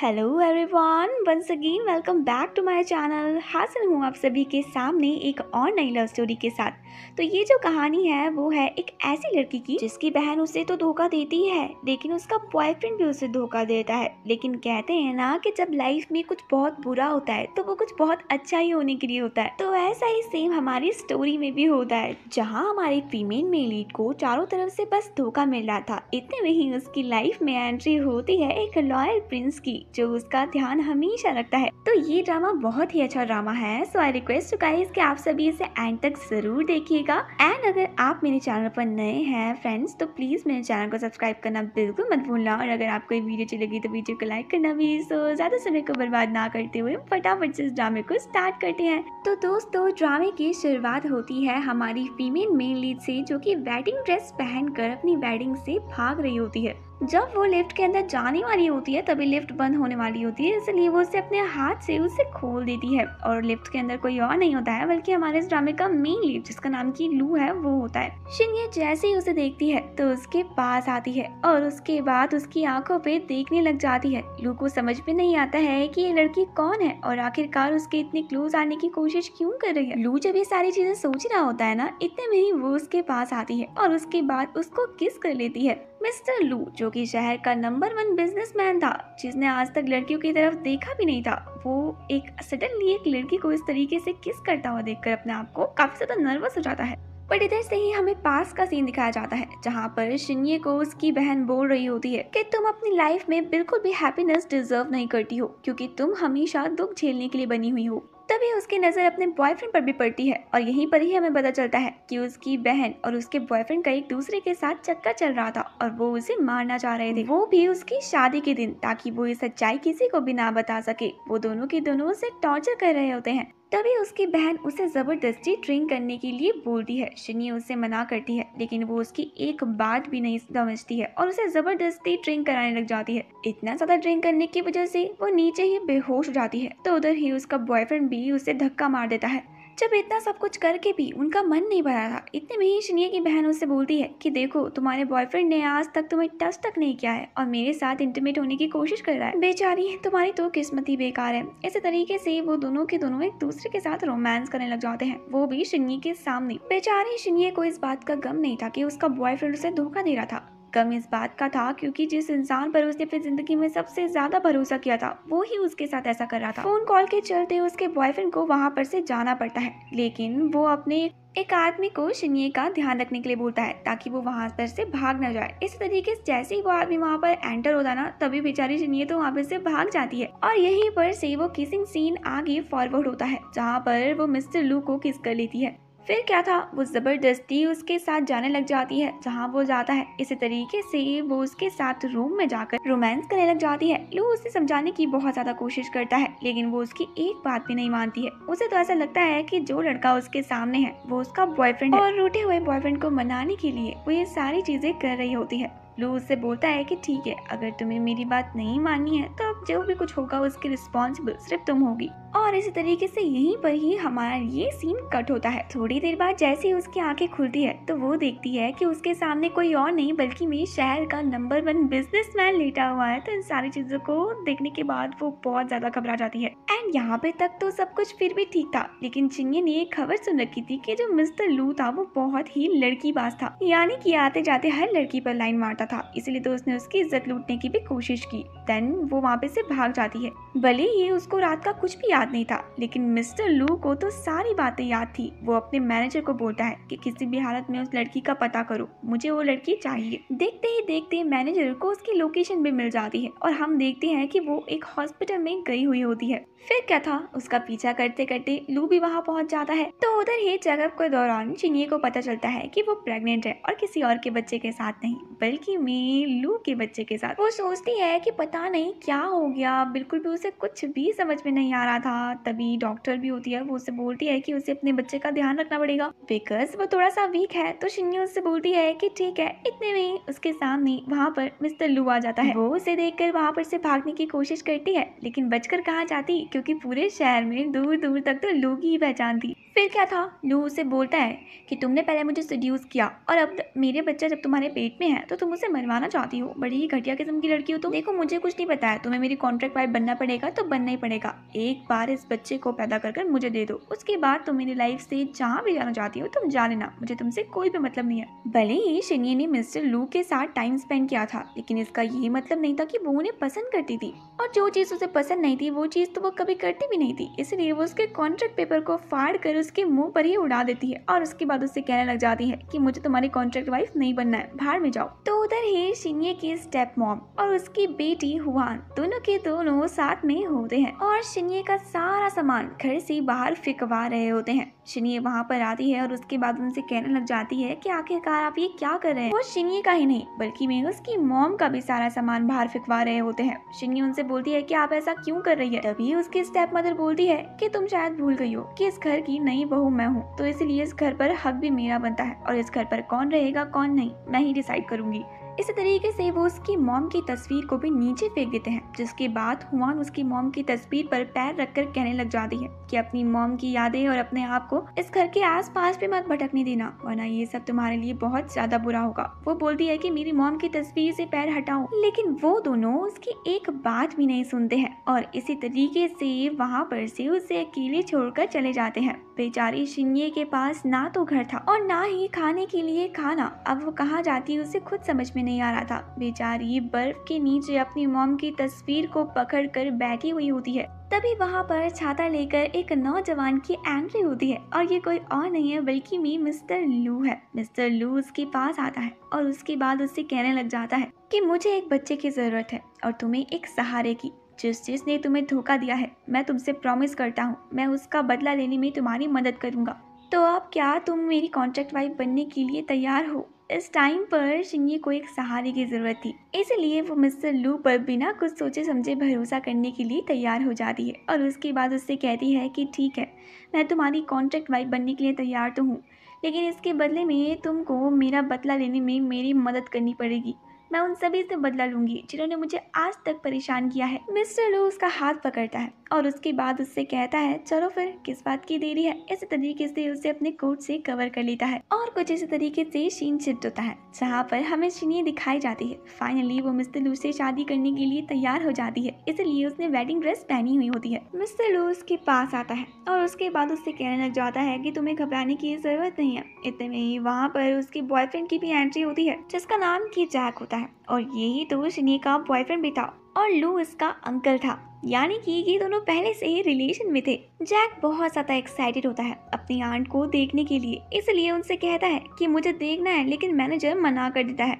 Hello everyone once again welcome back to my channel हासिल हूँ आप सभी के सामने एक और नई लव स्टोरी के साथ तो ये जो कहानी है वो है एक ऐसी लड़की की जिसकी बहन उसे तो धोखा देती है लेकिन उसका बॉयफ्रेंड भी उसे धोखा देता है लेकिन कहते हैं ना कि जब लाइफ में कुछ बहुत बुरा होता है तो वो कुछ बहुत अच्छा ही होने के लिए होता है तो ऐसा ही सेम हमारी स्टोरी में भी होता है जहाँ हमारे फीमेल में लीड को चारों तरफ से बस धोखा मिल रहा था इतने में ही उसकी लाइफ में एंट्री होती है एक लॉयल प्रिंस की जो उसका ध्यान हमेशा रखता है तो ये ड्रामा बहुत ही अच्छा ड्रामा है so I request to guys कि आप सभी इसे एंड तक जरूर देखिएगा एंड अगर आप मेरे चैनल पर नए हैं फ्रेंड्स तो प्लीज मेरे चैनल को सब्सक्राइब करना बिल्कुल मत भूलना और अगर आपको वीडियो अच्छी लगी तो वीडियो को लाइक करना भी सो ज्यादा समय को बर्बाद ना करते हुए फटाफट से ड्रामे को स्टार्ट करते हैं तो दोस्तों ड्रामे की शुरुआत होती है हमारी फीमेल मेन लीड से जो की वेडिंग ड्रेस पहनकर अपनी वेडिंग से भाग रही होती है जब वो लिफ्ट के अंदर जाने वाली होती है तभी लिफ्ट बंद होने वाली होती है इसलिए वो उसे अपने हाथ से उसे खोल देती है और लिफ्ट के अंदर कोई और नहीं होता है बल्कि हमारे इस ड्रामे का मेन लीड जिसका नाम की लू है वो होता है शिंगे जैसे ही उसे देखती है तो उसके पास आती है और उसके बाद उसकी आंखों पे देखने लग जाती है लू को समझ में नहीं आता है की ये लड़की कौन है और आखिरकार उसके इतने क्लोज आने की कोशिश क्यूँ कर रही है लू जब ये सारी चीजें सोच रहा होता है ना इतने में ही वो उसके पास आती है और उसके बाद उसको किस कर लेती है मिस्टर लू जो कि शहर का नंबर वन बिजनेसमैन था जिसने आज तक लड़कियों की तरफ देखा भी नहीं था वो एक सडनली एक लड़की को इस तरीके से किस करता हुआ देखकर अपने आप को काफी ज्यादा नर्वस हो जाता है बट इधर से ही हमें पास का सीन दिखाया जाता है जहाँ पर शिन्ये को उसकी बहन बोल रही होती है कि तुम अपनी लाइफ में बिल्कुल भी हैप्पीनेस डिजर्व नहीं करती हो क्योंकि तुम हमेशा दुख झेलने के लिए बनी हुई हो तभी उसकी नज़र अपने बॉयफ्रेंड पर भी पड़ती है और यहीं पर ही हमें पता चलता है कि उसकी बहन और उसके बॉयफ्रेंड का एक दूसरे के साथ चक्कर चल रहा था और वो उसे मारना चाह रहे थे वो भी उसकी शादी के दिन ताकि वो ये सच्चाई किसी को भी ना बता सके वो दोनों के दोनों उसे टॉर्चर कर रहे होते हैं तभी उसकी बहन उसे ज़बरदस्ती ड्रिंक करने के लिए बोलती है शनि उसे मना करती है लेकिन वो उसकी एक बात भी नहीं समझती है और उसे ज़बरदस्ती ड्रिंक कराने लग जाती है इतना ज़्यादा ड्रिंक करने की वजह से वो नीचे ही बेहोश हो जाती है तो उधर ही उसका बॉयफ्रेंड भी उसे धक्का मार देता है जब इतना सब कुछ करके भी उनका मन नहीं भरा था इतने में ही शनिया की बहन उससे बोलती है कि देखो तुम्हारे बॉयफ्रेंड ने आज तक तुम्हें टच तक नहीं किया है और मेरे साथ इंटरमेट होने की कोशिश कर रहा है बेचारी तुम्हारी तो किस्मत ही बेकार है इसी तरीके से वो दोनों के दोनों एक दूसरे के साथ रोमांस करने लग जाते हैं वो भी शनिया के सामने बेचारी शनिया को इस बात का गम नहीं था की उसका बॉयफ्रेंड उसे धोखा दे रहा था गम इस बात का था क्योंकि जिस इंसान पर उसने अपनी ज़िंदगी में सबसे ज़्यादा भरोसा किया था वो ही उसके साथ ऐसा कर रहा था फ़ोन कॉल के चलते उसके बॉयफ्रेंड को वहाँ पर से जाना पड़ता है लेकिन वो अपने एक आदमी को शनिये का ध्यान रखने के लिए बोलता है ताकि वो वहाँ पर से भाग ना जाए इस तरीके से जैसे ही वो आदमी वहाँ पर एंटर होता ना तभी बेचारी शनिये तो वहाँ पर से भाग जाती है और यहीं पर से वो किसिंग सीन आगे फॉरवर्ड होता है जहाँ पर वो मिस्टर लू को किस कर लेती है फिर क्या था वो ज़बरदस्ती उसके साथ जाने लग जाती है जहाँ वो जाता है इसी तरीके से वो उसके साथ रूम में जाकर रोमांस करने लग जाती है लू उसे समझाने की बहुत ज़्यादा कोशिश करता है लेकिन वो उसकी एक बात भी नहीं मानती है उसे तो ऐसा लगता है कि जो लड़का उसके सामने है वो उसका बॉयफ्रेंड और रूठे हुए बॉयफ्रेंड को मनाने के लिए वो ये सारी चीज़ें कर रही होती है लू उससे बोलता है कि ठीक है अगर तुम्हें मेरी बात नहीं माननी है तो अब जो भी कुछ होगा उसकी रिस्पॉन्सिबल सिर्फ तुम होगी और इसी तरीके से यहीं पर ही हमारा ये सीन कट होता है थोड़ी देर बाद जैसे ही उसकी आंखें खुलती है तो वो देखती है कि उसके सामने कोई और नहीं बल्कि मेरे शहर का नंबर वन बिजनेसमैन लेटा हुआ है तो इन सारी चीजों को देखने के बाद वो बहुत ज्यादा घबरा जाती है एंड यहाँ पे तक तो सब कुछ फिर भी ठीक था लेकिन चिंगे ने एक खबर सुन रखी थी कि जो मिस्टर लू था वो बहुत ही लड़की बाज था यानी कि आते जाते हर लड़की पर लाइन मारता था इसलिए तो उसने उसकी इज्जत लूटने की भी कोशिश की देन वो वहाँ पे से भाग जाती है भले ही उसको रात का कुछ भी याद याद नहीं था लेकिन मिस्टर लू को तो सारी बातें याद थी वो अपने मैनेजर को बोलता है कि किसी भी हालत में उस लड़की का पता करो मुझे वो लड़की चाहिए देखते ही देखते मैनेजर को उसकी लोकेशन भी मिल जाती है और हम देखते हैं कि वो एक हॉस्पिटल में गई हुई होती है फिर क्या था उसका पीछा करते करते लू भी वहाँ पहुँच जाता है तो उधर ही चेकअप के दौरान चिनिये को पता चलता है की वो प्रेगनेंट है और किसी और के बच्चे के साथ नहीं बल्कि मैं लू के बच्चे के साथ वो सोचती है की पता नहीं क्या हो गया बिल्कुल भी उसे कुछ भी समझ में नहीं आ रहा था माँ तभी डॉक्टर भी होती है वो उसे बोलती है कि उसे अपने बच्चे का ध्यान रखना पड़ेगा बिकॉज वो थोड़ा सा वीक है तो शिन्नी उससे बोलती है कि ठीक है इतने में उसके सामने वहाँ पर मिस्टर लू आ जाता है वो उसे देख कर वहाँ पर से भागने की कोशिश करती है लेकिन बचकर कहाँ जाती क्योंकि पूरे शहर में दूर दूर तक तो लू की ही पहचान थी फिर क्या था लू उसे बोलता है कि तुमने पहले मुझे सड्यूस किया और अब मेरे बच्चा जब तुम्हारे पेट में है तो तुम उसे मरवाना चाहती हो बड़ी ही घटिया किस्म की लड़की हो तुम देखो मुझे कुछ नहीं पता है तुम्हें मेरी कॉन्ट्रैक्ट वाइफ बनना पड़ेगा तो बनना ही पड़ेगा एक बार इस बच्चे को पैदा कर मुझे दे दो उसके बाद तुम मेरी लाइफ से जहाँ भी जाना चाहती हो तुम जा लेना मुझे तुमसे कोई भी मतलब नहीं है भले ही शनि ने मिस्टर लू के साथ टाइम स्पेंड किया था लेकिन इसका ये मतलब नहीं था कि वो उन्हें पसंद करती थी और जो चीज़ उसे पसंद नहीं थी वो चीज़ तो वो कभी करती भी नहीं थी इसलिए वो उसके कॉन्ट्रैक्ट पेपर को फाड़ कर उसके मुंह पर ही उड़ा देती है और उसके बाद उससे कहने लग जाती है कि मुझे तुम्हारी कॉन्ट्रैक्ट वाइफ नहीं बनना है बाहर में जाओ तो उधर ही शिन्ये की स्टेप मॉम और उसकी बेटी हुआन दोनों के दोनों साथ में होते हैं और शिन्ये का सारा सामान घर से बाहर फिकवा रहे होते हैं शिनिए वहाँ पर आती है और उसके बाद उनसे कहने लग जाती है कि आखिरकार आप ये क्या कर रहे हैं वो शिनिए का ही नहीं बल्कि मैं उसकी मोम का भी सारा सामान बाहर फेंकवा रहे होते हैं शिनिए उनसे बोलती है कि आप ऐसा क्यों कर रही है तभी उसकी स्टेप मदर बोलती है कि तुम शायद भूल गई हो कि इस घर की नई बहू मैं हूँ तो इसलिए इस घर पर हक भी मेरा बनता है और इस घर पर कौन रहेगा कौन नहीं मैं ही डिसाइड करूंगी इसी तरीके से वो उसकी मॉम की तस्वीर को भी नीचे फेंक देते हैं जिसके बाद हुआन उसकी मॉम की तस्वीर पर पैर रखकर कहने लग जाती है कि अपनी मॉम की यादें और अपने आप को इस घर के आसपास भी मत भटकने देना वरना ये सब तुम्हारे लिए बहुत ज्यादा बुरा होगा वो बोलती है की मेरी मॉम की तस्वीर से पैर हटाओ लेकिन वो दोनों उसकी एक बात भी नहीं सुनते हैं और इसी तरीके से वहाँ पर से उसे अकेले छोड़कर चले जाते हैं बेचारी शिंगे के पास ना तो घर था और ना ही खाने के लिए खाना अब वो कहाँ जाती उसे खुद समझ में नहीं आ रहा था बेचारी बर्फ के नीचे अपनी मोम की तस्वीर को पकड़ कर बैठी हुई होती है तभी वहाँ पर छाता लेकर एक नौजवान की एंट्री होती है और ये कोई और नहीं है बल्कि मी मिस्टर लू है मिस्टर लू उसके पास आता है और उसके बाद उससे कहने लग जाता है कि मुझे एक बच्चे की ज़रूरत है और तुम्हें एक सहारे की जिस चीज ने तुम्हें धोखा दिया है मैं तुमसे प्रॉमिस करता हूँ मैं उसका बदला लेने में तुम्हारी मदद करूँगा तो अब क्या तुम मेरी कॉन्ट्रैक्ट वाइफ बनने के लिए तैयार हो इस टाइम पर शिंगी को एक सहारे की जरूरत थी इसलिए वो मिस्टर लू पर बिना कुछ सोचे समझे भरोसा करने के लिए तैयार हो जाती है और उसके बाद उससे कहती है कि ठीक है मैं तुम्हारी कॉन्ट्रैक्ट वाइफ बनने के लिए तैयार तो हूँ लेकिन इसके बदले में तुमको मेरा बदला लेने में मेरी मदद करनी पड़ेगी मैं उन सभी से बदला लूंगी जिन्होंने मुझे आज तक परेशान किया है मिस्टर लू उसका हाथ पकड़ता है और उसके बाद उससे कहता है चलो फिर किस बात की देरी है इस तरीके से उसे अपने कोट से कवर कर लेता है और कुछ इसी तरीके से शीन शिफ्ट होता है जहाँ पर हमें शीनी दिखाई जाती है फाइनली वो मिस्टर लू से शादी करने के लिए तैयार हो जाती है इसलिए उसने वेडिंग ड्रेस पहनी हुई होती है मिस्टर लू उसके पास आता है और उसके बाद उससे कहने लग जाता है की तुम्हें घबराने की जरूरत नहीं है इतने में ही वहाँ पर उसके बॉयफ्रेंड की भी एंट्री होती है जिसका नाम की जैक होता होता है और यही तो शिनी का बॉयफ्रेंड भी था और लू इसका अंकल था यानी कि ये दोनों पहले से ही रिलेशन में थे जैक बहुत ज्यादा एक्साइटेड होता है अपनी आंट को देखने के लिए इसलिए उनसे कहता है कि मुझे देखना है लेकिन मैनेजर मना कर देता है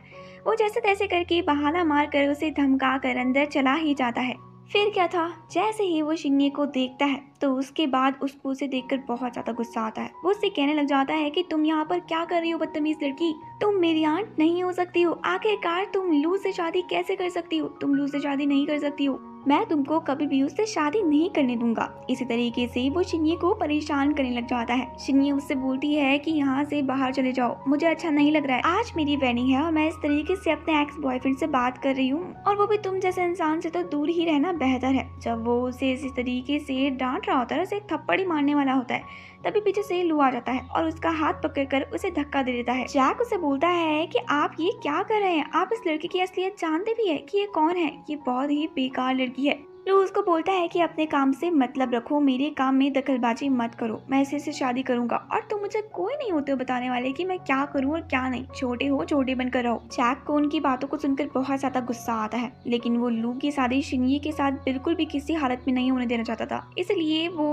वो जैसे तैसे करके बहाना मार कर उसे धमका कर अंदर चला ही जाता है फिर क्या था जैसे ही वो शिन्नी को देखता है तो उसके बाद उसको उसे देखकर बहुत ज़्यादा गुस्सा आता है वो उससे कहने लग जाता है कि तुम यहाँ पर क्या कर रही हो बदतमीज लड़की तुम मेरी आंट नहीं हो सकती हो आखिरकार तुम लू से शादी कैसे कर सकती हो तुम लू से शादी नहीं कर सकती हो मैं तुमको कभी भी उससे शादी नहीं करने दूंगा इसी तरीके से वो शिन्नी को परेशान करने लग जाता है शिन्नी उससे बोलती है कि यहाँ से बाहर चले जाओ मुझे अच्छा नहीं लग रहा है आज मेरी वेडिंग है और मैं इस तरीके से अपने एक्स बॉयफ्रेंड से बात कर रही हूँ और वो भी तुम जैसे इंसान से तो दूर ही रहना बेहतर है जब वो उसे इसी तरीके से डांट रहा होता है उसे एक थप्पड़ी मारने वाला होता है तभी पीछे से लू आ जाता है और उसका हाथ पकड़कर उसे धक्का दे देता है जैक उसे बोलता है कि आप ये क्या कर रहे हैं आप इस लड़की की असलियत जानते भी है कि ये कौन है ये बहुत ही बेकार लड़की है लू उसको बोलता है कि अपने काम से मतलब रखो मेरे काम में दखलबाजी मत करो मैं ऐसे से शादी करूंगा और तुम मुझे कोई नहीं होते हो बताने वाले कि मैं क्या करूं और क्या नहीं छोटे हो छोटे बनकर रहो जैक को उनकी बातों को सुनकर बहुत ज्यादा गुस्सा आता है लेकिन वो लू की शादी शिंगी के साथ बिल्कुल भी किसी हालत में नहीं होने देना चाहता था इसलिए वो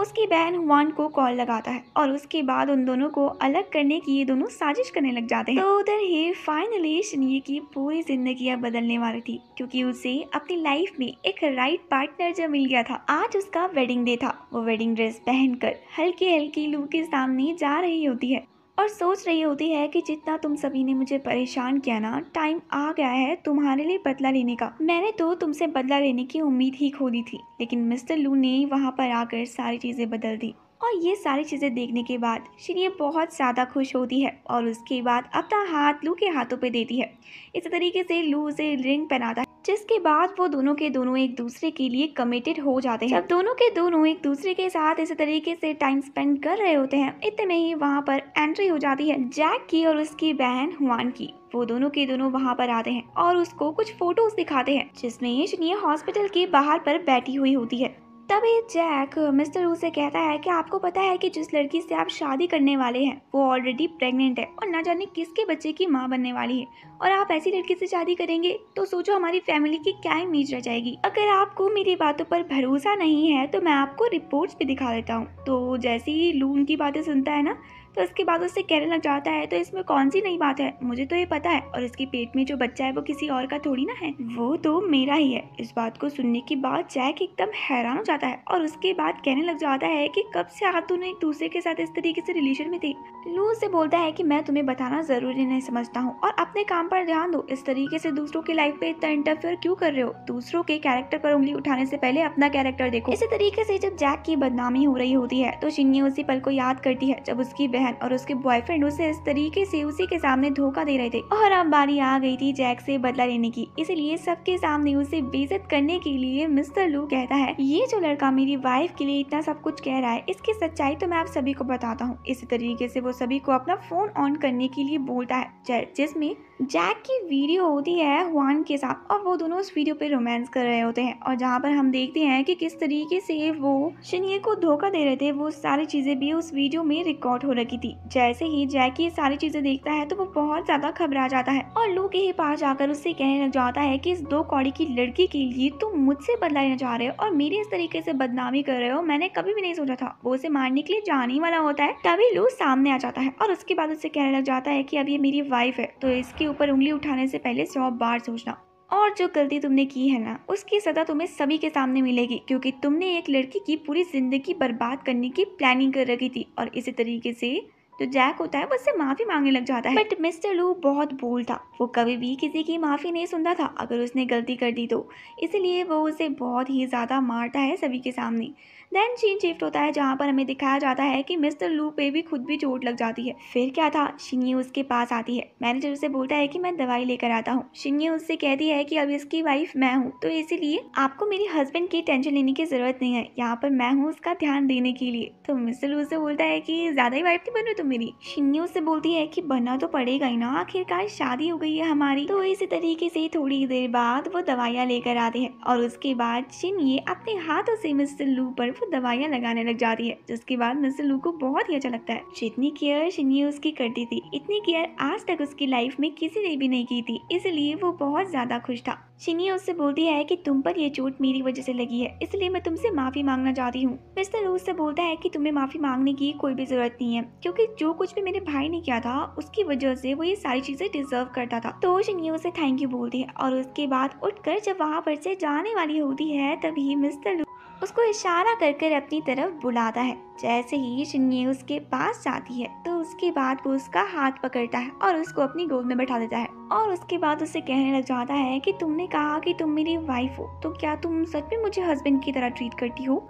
उसकी बहन हुआन को कॉल लगाता है और उसके बाद उन दोनों को अलग करने की ये दोनों साजिश करने लग जाते हैं तो उधर ही फाइनली शनिये की पूरी जिंदगी अब बदलने वाली थी क्योंकि उसे अपनी लाइफ में एक राइट पार्टनर जब मिल गया था आज उसका वेडिंग डे था वो वेडिंग ड्रेस पहनकर हल्की हल्की लू के सामने जा रही होती है और सोच रही होती है कि जितना तुम सभी ने मुझे परेशान किया ना टाइम आ गया है तुम्हारे लिए बदला लेने का मैंने तो तुमसे बदला लेने की उम्मीद ही खो दी थी लेकिन मिस्टर लू ने वहाँ पर आकर सारी चीज़ें बदल दी और ये सारी चीज़ें देखने के बाद श्रीय बहुत ज़्यादा खुश होती है और उसके बाद अपना हाथ लू के हाथों पे देती है इसी तरीके से लू उसे रिंग पहनाता है जिसके बाद वो दोनों के दोनों एक दूसरे के लिए कमिटेड हो जाते हैं जब दोनों के दोनों एक दूसरे के साथ इसी तरीके से टाइम स्पेंड कर रहे होते हैं इतने ही वहाँ पर एंट्री हो जाती है जैक की और उसकी बहन हुआन की वो दोनों के दोनों वहाँ पर आते हैं और उसको कुछ फोटोज दिखाते हैं जिसमें ये हॉस्पिटल के बाहर पर बैठी हुई होती है तभी जैक मिस्टर रू से कहता है कि आपको पता है कि जिस लड़की से आप शादी करने वाले हैं वो ऑलरेडी प्रेग्नेंट है और ना जाने किसके बच्चे की माँ बनने वाली है और आप ऐसी लड़की से शादी करेंगे तो सोचो हमारी फैमिली की क्या इमेज रह जाएगी अगर आपको मेरी बातों पर भरोसा नहीं है तो मैं आपको रिपोर्ट्स भी दिखा देता हूँ तो जैसे ही लू उनकी बातें सुनता है ना तो इसके बाद उससे कहने लग जाता है तो इसमें कौन सी नई बात है मुझे तो ये पता है और इसके पेट में जो बच्चा है वो किसी और का थोड़ी ना है वो तो मेरा ही है इस बात को सुनने के बाद जैक एकदम हैरान हो जाता है और उसके बाद कहने लग जाता है की कब से आप दोनों एक दूसरे के साथ इस तरीके से रिलेशन में थे लू से बोलता है की मैं तुम्हें बताना जरूरी नहीं समझता हूँ और अपने काम पर ध्यान दो इस तरीके से दूसरों की लाइफ पे इतना इंटरफेयर क्यों कर रहे हो दूसरों के कैरेक्टर पर उंगली उठाने से पहले अपना कैरेक्टर देखो इसी तरीके से जब जैक की बदनामी हो रही होती है तो शिन्नी उसी पल को याद करती है जब उसकी बहन बहन और उसके बॉयफ्रेंड उसे इस तरीके से उसी के सामने धोखा दे रहे थे और अब बारी आ गई थी जैक से बदला लेने की इसलिए सबके सामने उसे बेजत करने के लिए मिस्टर लू कहता है ये जो लड़का मेरी वाइफ के लिए इतना सब कुछ कह रहा है इसकी सच्चाई तो मैं आप सभी को बताता हूँ इसी तरीके से वो सभी को अपना फोन ऑन करने के लिए बोलता है जिसमे जैक की वीडियो होती है हुआन के साथ और वो दोनों उस वीडियो पे रोमांस कर रहे होते हैं और जहाँ पर हम देखते हैं कि किस तरीके से वो शनिए को धोखा दे रहे थे वो सारी चीज़ें भी उस वीडियो में रिकॉर्ड हो रखी थी जैसे ही जैक ये सारी चीज़ें देखता है तो वो बहुत ज़्यादा घबरा जाता है और लू के ही पास जाकर उससे कहने लग जाता है कि इस दो कौड़ी की लड़की के लिए तुम मुझसे बदला लेना चाह रहे हो और मेरी इस तरीके से बदनामी कर रहे हो मैंने कभी भी नहीं सोचा था वो उसे मारने के लिए जाने वाला होता है तभी लू सामने आ जाता है और उसके बाद उससे कहने लग जाता है की अब ये मेरी वाइफ है तो इसकी ऊपर उंगली उठाने से पहले सौ बार सोचना और जो गलती तुमने की है ना उसकी सजा तुम्हें सभी के सामने मिलेगी क्योंकि तुमने एक लड़की की पूरी ज़िंदगी बर्बाद करने की प्लानिंग कर रखी थी और इसी तरीके से जो जैक होता है वो उससे माफ़ी मांगने लग जाता है बट मिस्टर लू बहुत बोल था वो कभी भी किसी की माफ़ी नहीं सुनता था अगर उसने गलती कर दी तो इसलिए वो उसे बहुत ही ज़्यादा मारता है सभी के सामने देन सीन शिफ्ट होता है जहाँ पर हमें दिखाया जाता है कि मिस्टर लू पे भी खुद भी चोट लग जाती है फिर क्या था शिन्ये उसके पास आती है मैनेजर उसे बोलता है कि मैं दवाई लेकर आता हूँ शिन्ये उससे कहती है कि अब इसकी वाइफ मैं हूँ तो इसीलिए आपको मेरे हस्बैंड की टेंशन लेने की जरूरत नहीं है यहाँ पर मैं हूँ उसका ध्यान देने के लिए तो मिस्टर लू से बोलता है की ज्यादा ही वाइफ नहीं बनो तुम मेरी शिन्ये उससे बोलती है की बनना तो पड़ेगा ही ना आखिरकार शादी हो गई है हमारी तो इसी तरीके से थोड़ी देर बाद वो दवाइयाँ लेकर आते हैं और उसके बाद शिन्ये अपने हाथों से मिस्टर लू पर सिर्फ दवाइयाँ लगाने लग जाती है जिसके बाद मिस्टर लू को बहुत ही अच्छा लगता है जितनी केयर शिनी उसकी करती थी इतनी केयर आज तक उसकी लाइफ में किसी ने भी नहीं की थी इसलिए वो बहुत ज्यादा खुश था शिनी उससे बोलती है कि तुम पर ये चोट मेरी वजह से लगी है इसलिए मैं तुमसे माफी मांगना चाहती हूँ मिस्टर लू उससे बोलता है कि तुम्हें माफी मांगने की कोई भी जरूरत नहीं है क्योंकि जो कुछ भी मेरे भाई ने किया था उसकी वजह से वो ये सारी चीजें डिजर्व करता था तो शिनी उसे थैंक यू बोलती है और उसके बाद उठ जब वहाँ पर से जाने वाली होती है तभी मिस्टर लू उसको इशारा कर कर अपनी तरफ बुलाता है जैसे ही शिन्नी उसके पास जाती है तो उसके बाद वो उसका हाथ पकड़ता है और उसको अपनी गोद में बैठा देता है और उसके बाद उसे कहने लग जाता है कि तुमने कहा कि तुम मेरी वाइफ हो तो क्या तुम सच में मुझे हस्बैंड की तरह ट्रीट करती हो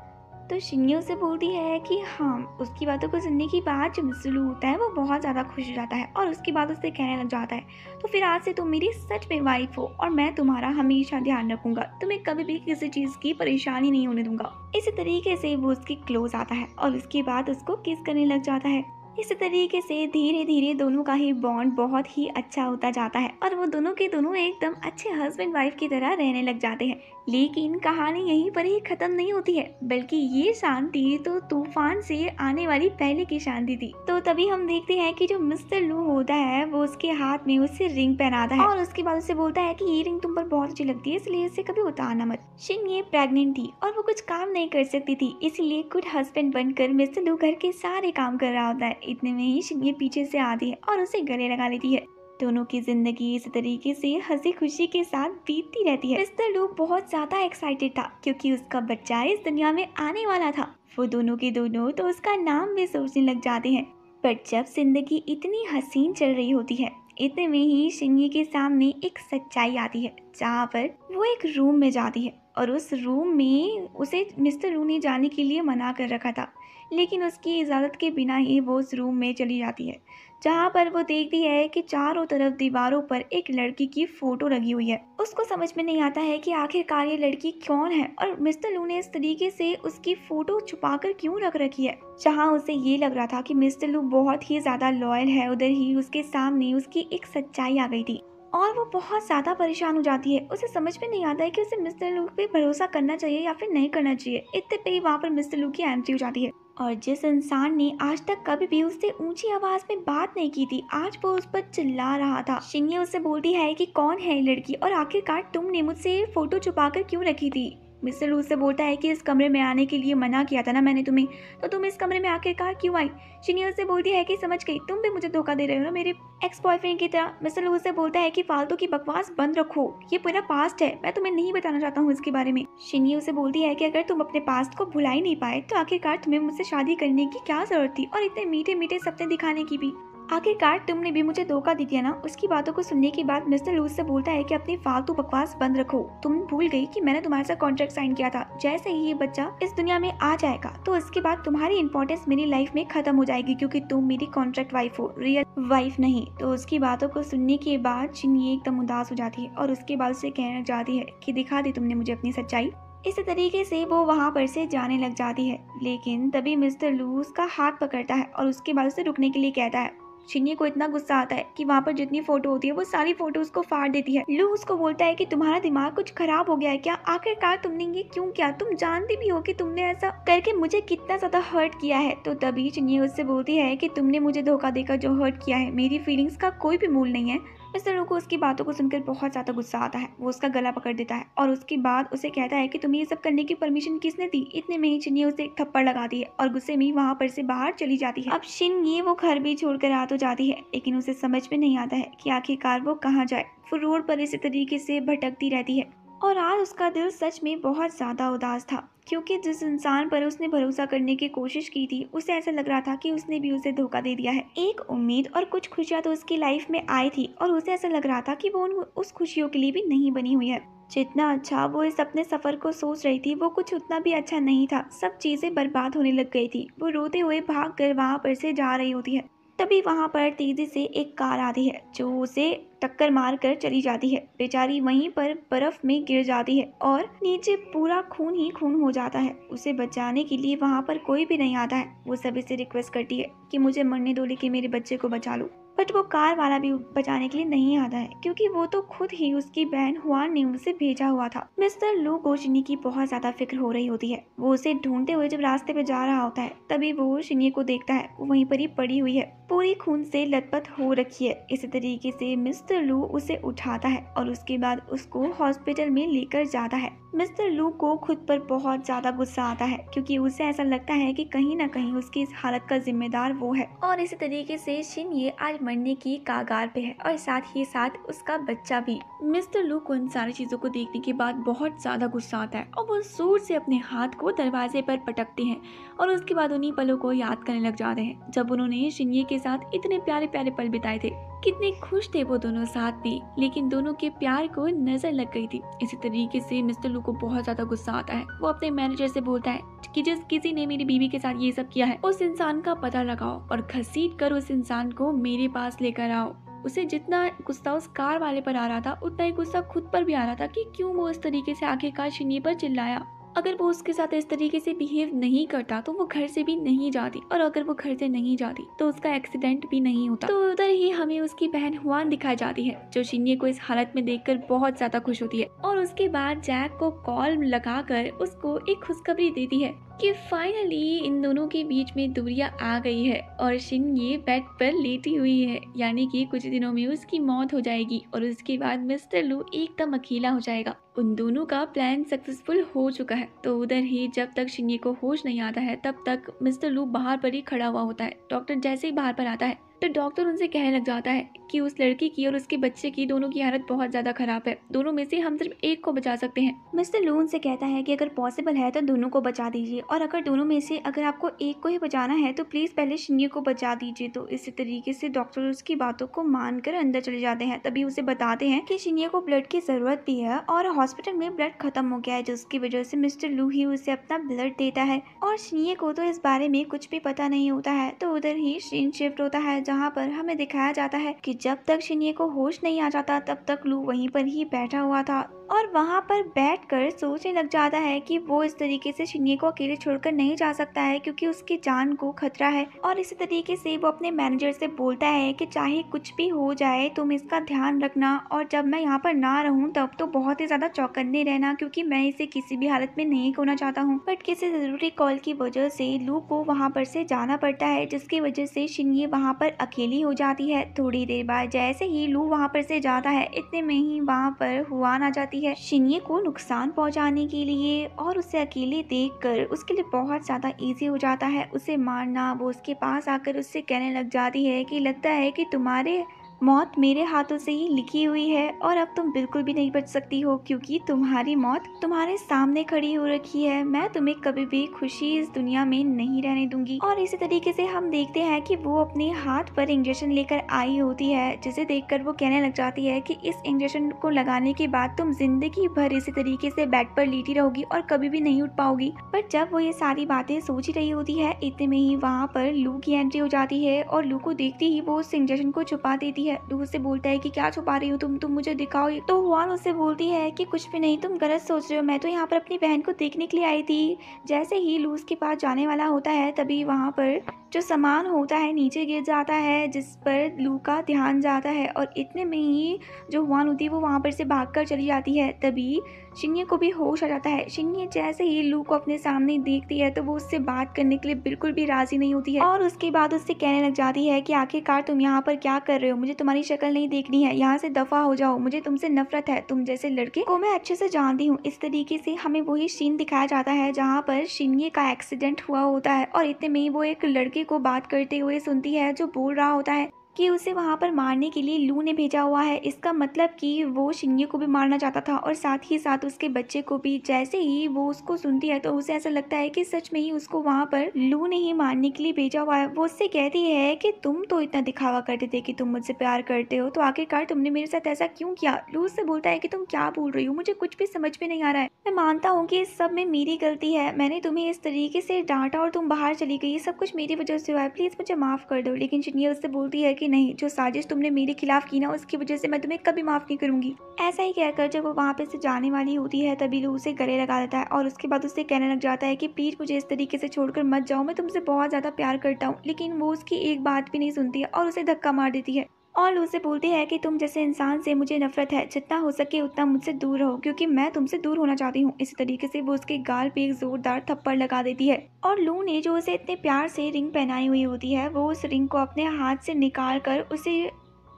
तो शिन्नी उसे बोलती है कि हाँ उसकी बातों को सुनने के बाद जो मिसलू होता है वो बहुत ज़्यादा खुश हो जाता है और उसकी बात उससे कहने लग जाता है तो फिर आज से तुम मेरी सच में वाइफ हो और मैं तुम्हारा हमेशा ध्यान रखूंगा तुम्हें कभी भी किसी चीज़ की परेशानी नहीं होने दूंगा इसी तरीके से वो उसके क्लोज आता है और उसके बाद उसको किस करने लग जाता है इस तरीके से धीरे धीरे दोनों का ही बॉन्ड बहुत ही अच्छा होता जाता है और वो दोनों के दोनों एकदम अच्छे हस्बैंड वाइफ की तरह रहने लग जाते हैं लेकिन कहानी यहीं पर ही ख़त्म नहीं होती है बल्कि ये शांति तो तूफान से आने वाली पहले की शांति थी तो तभी हम देखते हैं कि जो मिस्टर लू होता है वो उसके हाथ में उसे रिंग पहनाता है और उसके बाद उसे बोलता है कि ये रिंग तुम पर बहुत अच्छी लगती है इसलिए इसे कभी उतारना मत शिंग ये प्रेगनेंट थी और वो कुछ काम नहीं कर सकती थी इसीलिए गुड हस्बैंड बनकर मिस्टर लू घर के सारे काम कर रहा होता है इतने में ही शिंग ये पीछे से आती है और उसे गले लगा लेती है दोनों की ज़िंदगी इस तरीके से हंसी खुशी के साथ बीतती रहती है मिस्टर लू बहुत ज़्यादा एक्साइटेड था क्योंकि उसका बच्चा इस दुनिया में आने वाला था वो दोनों के दोनों तो उसका नाम भी सोचने लग जाते हैं पर जब जिंदगी इतनी हसीन चल रही होती है इतने में ही शिंगी के सामने एक सच्चाई आती है जहाँ पर वो एक रूम में जाती है और उस रूम में उसे मिस्टर लू ने जाने के लिए मना कर रखा था लेकिन उसकी इजाज़त के बिना ही वो उस रूम में चली जाती है जहाँ पर वो देखती है कि चारों तरफ दीवारों पर एक लड़की की फोटो लगी हुई है उसको समझ में नहीं आता है कि आखिरकार ये लड़की कौन है और मिस्टर लू ने इस तरीके से उसकी फोटो छुपाकर क्यों रख रखी है जहाँ उसे ये लग रहा था कि मिस्टर लू बहुत ही ज्यादा लॉयल है उधर ही उसके सामने उसकी एक सच्चाई आ गई थी और वो बहुत ज़्यादा परेशान हो जाती है उसे समझ में नहीं आता है कि उसे मिस्टर लू पे भरोसा करना चाहिए या फिर नहीं करना चाहिए इतने पे ही वहाँ पर मिस्टर लू की एंट्री हो जाती है और जिस इंसान ने आज तक कभी भी उससे ऊंची आवाज में बात नहीं की थी आज वो उस पर चिल्ला रहा था शिंगे उससे बोलती है कि कौन है लड़की और आखिरकार तुमने मुझसे फोटो छुपा कर क्यों रखी थी मिस्टर से बोलता है कि इस कमरे में आने के लिए मना किया था ना मैंने तुम्हें तो तुम इस कमरे में आखिरकार क्यों आई शिनी उससे बोलती है कि समझ गई तुम भी मुझे धोखा दे रहे हो ना मेरे एक्स बॉयफ्रेंड की तरह मिस्टर लू से बोलता है कि फालतू की बकवास बंद रखो ये पूरा पास्ट है मैं तुम्हें नहीं बताना चाहता हूँ इसके बारे में शिनी उसे बोलती है कि अगर तुम अपने पास्ट को भुला ही नहीं पाए तो आखिरकार तुम्हें मुझसे शादी करने की क्या जरूरत थी और इतने मीठे मीठे सपने दिखाने की भी आखिरकार तुमने भी मुझे धोखा दे दिया ना उसकी बातों को सुनने के बाद मिस्टर लूज से बोलता है कि अपनी फालतू बकवास बंद रखो तुम भूल गई कि मैंने तुम्हारे साथ कॉन्ट्रैक्ट साइन किया था जैसे ही ये बच्चा इस दुनिया में आ जाएगा तो उसके बाद तुम्हारी इम्पोर्टेंस मेरी लाइफ में खत्म हो जाएगी क्यूँकी तुम मेरी कॉन्ट्रैक्ट वाइफ हो रियल वाइफ नहीं तो उसकी बातों को सुनने के बाद चिन्नी एकदम उदास हो जाती है और उसके बाद उसे कहना चाहती है की दिखा दी तुमने मुझे अपनी सच्चाई इस तरीके से वो वहाँ पर से जाने लग जाती है लेकिन तभी मिस्टर लूस का हाथ पकड़ता है और उसके बाद उसे रुकने के लिए कहता है शिन्नी को इतना गुस्सा आता है कि वहाँ पर जितनी फोटो होती है वो सारी फोटो उसको फाड़ देती है लू उसको बोलता है कि तुम्हारा दिमाग कुछ खराब हो गया है क्या आखिरकार तुमने ये क्यों किया तुम जानती भी हो कि तुमने ऐसा करके मुझे कितना ज्यादा हर्ट किया है तो तभी चिन्नी उससे बोलती है कि तुमने मुझे धोखा देकर जो हर्ट किया है मेरी फीलिंग्स का कोई भी मूल नहीं है मिस्टर को उसकी बातों को सुनकर बहुत ज़्यादा गुस्सा आता है वो उसका गला पकड़ देता है और उसके बाद उसे कहता है कि तुम्हें ये सब करने की परमिशन किसने दी इतने में ही चिन्नी उसे एक थप्पड़ लगाती है और गुस्से में वहाँ पर से बाहर चली जाती है अब शिन ये वो घर भी छोड़कर आ तो जाती है लेकिन उसे समझ में नहीं आता है कि आखिरकार वो कहाँ जाए वो रोड पर इसी तरीके से भटकती रहती है और आज उसका दिल सच में बहुत ज़्यादा उदास था क्योंकि जिस इंसान पर उसने भरोसा करने की कोशिश की थी उसे ऐसा लग रहा था कि उसने भी उसे धोखा दे दिया है एक उम्मीद और कुछ खुशियाँ तो उसकी लाइफ में आई थी और उसे ऐसा लग रहा था कि वो उस खुशियों के लिए भी नहीं बनी हुई है जितना अच्छा वो इस अपने सफ़र को सोच रही थी वो कुछ उतना भी अच्छा नहीं था सब चीज़ें बर्बाद होने लग गई थी वो रोते हुए भाग कर वहाँ पर से जा रही होती है तभी वहाँ पर तेज़ी से एक कार आती है जो उसे टक्कर मार कर चली जाती है बेचारी वहीं पर बर्फ में गिर जाती है और नीचे पूरा खून ही खून हो जाता है उसे बचाने के लिए वहाँ पर कोई भी नहीं आता है वो सभी से रिक्वेस्ट करती है कि मुझे मरने दो लेके मेरे बच्चे को बचा लो बट वो कार वाला भी बचाने के लिए नहीं आता है क्योंकि वो तो खुद ही उसकी बहन हुआन ने उसे भेजा हुआ था मिस्टर लू को शिनी की बहुत ज्यादा फिक्र हो रही होती है वो उसे ढूंढते हुए जब रास्ते पे जा रहा होता है तभी वो शिनी को देखता है वो वहीं पर ही पड़ी हुई है पूरी खून से लथपथ हो रखी है इसी तरीके से मिस्टर लू उसे उठाता है और उसके बाद उसको हॉस्पिटल में लेकर जाता है मिस्टर लू को खुद पर बहुत ज्यादा गुस्सा आता है क्योंकि उसे ऐसा लगता है कि कहीं ना कहीं उसकी इस हालत का जिम्मेदार वो है और इसी तरीके से शिन ये आज मरने की कागार पे है और साथ ही साथ उसका बच्चा भी मिस्टर लू को इन सारी चीज़ों को देखने के बाद बहुत ज़्यादा गुस्सा आता है और वो जोर से अपने हाथ को दरवाजे पर पटकते हैं और उसके बाद उन्हीं पलों को याद करने लग जाते हैं जब उन्होंने शिंगे के साथ इतने प्यारे प्यारे पल बिताए थे कितने खुश थे वो दोनों साथ भी लेकिन दोनों के प्यार को नजर लग गई थी इसी तरीके से मिस्टर लू को बहुत ज्यादा गुस्सा आता है वो अपने मैनेजर से बोलता है कि जिस किसी ने मेरी बीवी के साथ ये सब किया है उस इंसान का पता लगाओ और घसीट कर उस इंसान को मेरे पास लेकर आओ उसे जितना गुस्सा उस कार वाले पर आ रहा था उतना ही गुस्सा खुद पर भी आ रहा था कि क्यों वो इस तरीके से आखिरकार शिनी पर चिल्लाया अगर वो उसके साथ इस तरीके से बिहेव नहीं करता तो वो घर से भी नहीं जाती और अगर वो घर से नहीं जाती तो उसका एक्सीडेंट भी नहीं होता तो उधर ही हमें उसकी बहन हुआन दिखाई जाती है जो शिनी को इस हालत में देखकर बहुत ज्यादा खुश होती है और उसके बाद जैक को कॉल लगाकर उसको एक खुशखबरी देती है कि फाइनली इन दोनों के बीच में दूरियां आ गई है और शिन ये बेड पर लेटी हुई है यानी कि कुछ दिनों में उसकी मौत हो जाएगी और उसके बाद मिस्टर लू एकदम अकेला हो जाएगा उन दोनों का प्लान सक्सेसफुल हो चुका है तो उधर ही जब तक शिन्ये को होश नहीं आता है तब तक मिस्टर लू बाहर पर ही खड़ा हुआ होता है डॉक्टर जैसे ही बाहर पर आता है तो डॉक्टर उनसे कहने लग जाता है कि उस लड़की की और उसके बच्चे की दोनों की हालत बहुत ज़्यादा ख़राब है दोनों में से हम सिर्फ एक को बचा सकते हैं मिस्टर लू उनसे कहता है कि अगर पॉसिबल है तो दोनों को बचा दीजिए और अगर दोनों में से अगर आपको एक को ही बचाना है तो प्लीज़ पहले शिन्य को बचा दीजिए तो इसी तरीके से डॉक्टर उसकी बातों को मान अंदर चले जाते हैं तभी उसे बताते हैं की शिन्य को ब्लड की ज़रूरत भी है और हॉस्पिटल में ब्लड खत्म हो गया है जिसकी वजह से मिस्टर लू ही उसे अपना ब्लड देता है और शिन्य को तो इस बारे में कुछ भी पता नहीं होता है तो उधर ही शिन शिफ्ट होता है जहाँ पर हमें दिखाया जाता है कि जब तक शिनिये को होश नहीं आ जाता तब तक लू वहीं पर ही बैठा हुआ था और वहाँ पर बैठकर सोचने लग जाता है कि वो इस तरीके से शिनिये को अकेले छोड़कर नहीं जा सकता है क्योंकि उसकी जान को खतरा है और इसी तरीके से वो अपने मैनेजर से बोलता है कि चाहे कुछ भी हो जाए तुम इसका ध्यान रखना और जब मैं यहाँ पर ना रहूँ तब तो बहुत ही ज्यादा चौकन्ने रहना क्योंकि मैं इसे किसी भी हालत में नहीं खोना चाहता हूँ बट किसी जरूरी कॉल की वजह से लू को वहाँ पर से जाना पड़ता है जिसकी वजह से शिनिये वहाँ पर अकेली हो जाती है थोड़ी देर बाद जैसे ही लू वहाँ पर से जाता है इतने में ही वहाँ पर हुआन आ जाती है शिनिए को नुकसान पहुँचाने के लिए और उसे अकेले देख कर उसके लिए बहुत ज़्यादा ईजी हो जाता है उसे मारना वो उसके पास आकर उससे कहने लग जाती है की लगता है की तुम्हारे मौत मेरे हाथों से ही लिखी हुई है और अब तुम बिल्कुल भी नहीं बच सकती हो क्योंकि तुम्हारी मौत तुम्हारे सामने खड़ी हो रखी है मैं तुम्हें कभी भी खुशी इस दुनिया में नहीं रहने दूंगी और इसी तरीके से हम देखते हैं कि वो अपने हाथ पर इंजेक्शन लेकर आई होती है जिसे देखकर वो कहने लग जाती है की इस इंजेक्शन को लगाने के बाद तुम जिंदगी भर इसी तरीके से बेड पर लेटी रहोगी और कभी भी नहीं उठ पाओगी पर जब वो ये सारी बातें सोच ही रही होती है इतने में ही वहाँ पर लू की एंट्री हो जाती है और लू को देखते ही वो उस इंजेक्शन को छुपा देती है है उसे बोलता है कि क्या छुपा रही हो तुम तुम मुझे दिखाओ तो हुआन उसे बोलती है कि कुछ भी नहीं तुम गलत सोच रहे हो मैं तो यहाँ पर अपनी बहन को देखने के लिए आई थी जैसे ही लूस के पास जाने वाला होता है तभी वहाँ पर जो सामान होता है नीचे गिर जाता है जिस पर लू का ध्यान जाता है और इतने में ही जो हुआन होती है वो वहाँ पर से भाग चली जाती है तभी शिंगे को भी होश आ जाता है शिंगे जैसे ही लू को अपने सामने देखती है तो वो उससे बात करने के लिए बिल्कुल भी राजी नहीं होती है और उसके बाद उससे कहने लग जाती है कि आखिरकार तुम यहाँ पर क्या कर रहे हो मुझे तुम्हारी शक्ल नहीं देखनी है यहाँ से दफा हो जाओ मुझे तुमसे नफरत है तुम जैसे लड़के को मैं अच्छे से जानती हूँ इस तरीके से हमें वही सीन दिखाया जाता है जहाँ पर शिंगे का एक्सीडेंट हुआ होता है और इतने में वो एक लड़के को बात करते हुए सुनती है जो बोल रहा होता है कि उसे वहाँ पर मारने के लिए लू ने भेजा हुआ है इसका मतलब कि वो शिंगे को भी मारना चाहता था और साथ ही साथ उसके बच्चे को भी जैसे ही वो उसको सुनती है तो उसे ऐसा लगता है कि सच में ही उसको वहाँ पर लू ने ही मारने के लिए भेजा हुआ है वो उससे कहती है कि तुम तो इतना दिखावा करते थे कि तुम मुझसे प्यार करते हो तो आखिरकार तुमने मेरे साथ ऐसा क्यों किया लू उससे बोलता है कि तुम क्या बोल रही हो मुझे कुछ भी समझ में नहीं आ रहा है मैं मानता हूँ कि इस सब में मेरी गलती है मैंने तुम्हें इस तरीके से डांटा और तुम बाहर चली गई सब कुछ मेरी वजह से हुआ है प्लीज़ मुझे माफ़ कर दो लेकिन शिंगे उससे बोलती है कि नहीं जो साजिश तुमने मेरे खिलाफ की ना उसकी वजह से मैं तुम्हें कभी माफ़ नहीं करूंगी ऐसा ही कहकर जब वो वहाँ पे से जाने वाली होती है तभी लू उसे गले लगा देता है और उसके बाद उससे कहने लग जाता है कि प्लीज़ मुझे इस तरीके से छोड़कर मत जाओ मैं तुमसे बहुत ज़्यादा प्यार करता हूँ लेकिन वो उसकी एक बात भी नहीं सुनती है और उसे धक्का मार देती है और उसे बोलती है कि तुम जैसे इंसान से मुझे नफरत है जितना हो सके उतना मुझसे दूर रहो क्योंकि मैं तुमसे दूर होना चाहती हूँ इसी तरीके से वो उसके गाल पे एक जोरदार थप्पड़ लगा देती है और लू ने जो उसे इतने प्यार से रिंग पहनाई हुई होती है वो उस रिंग को अपने हाथ से निकाल कर उसे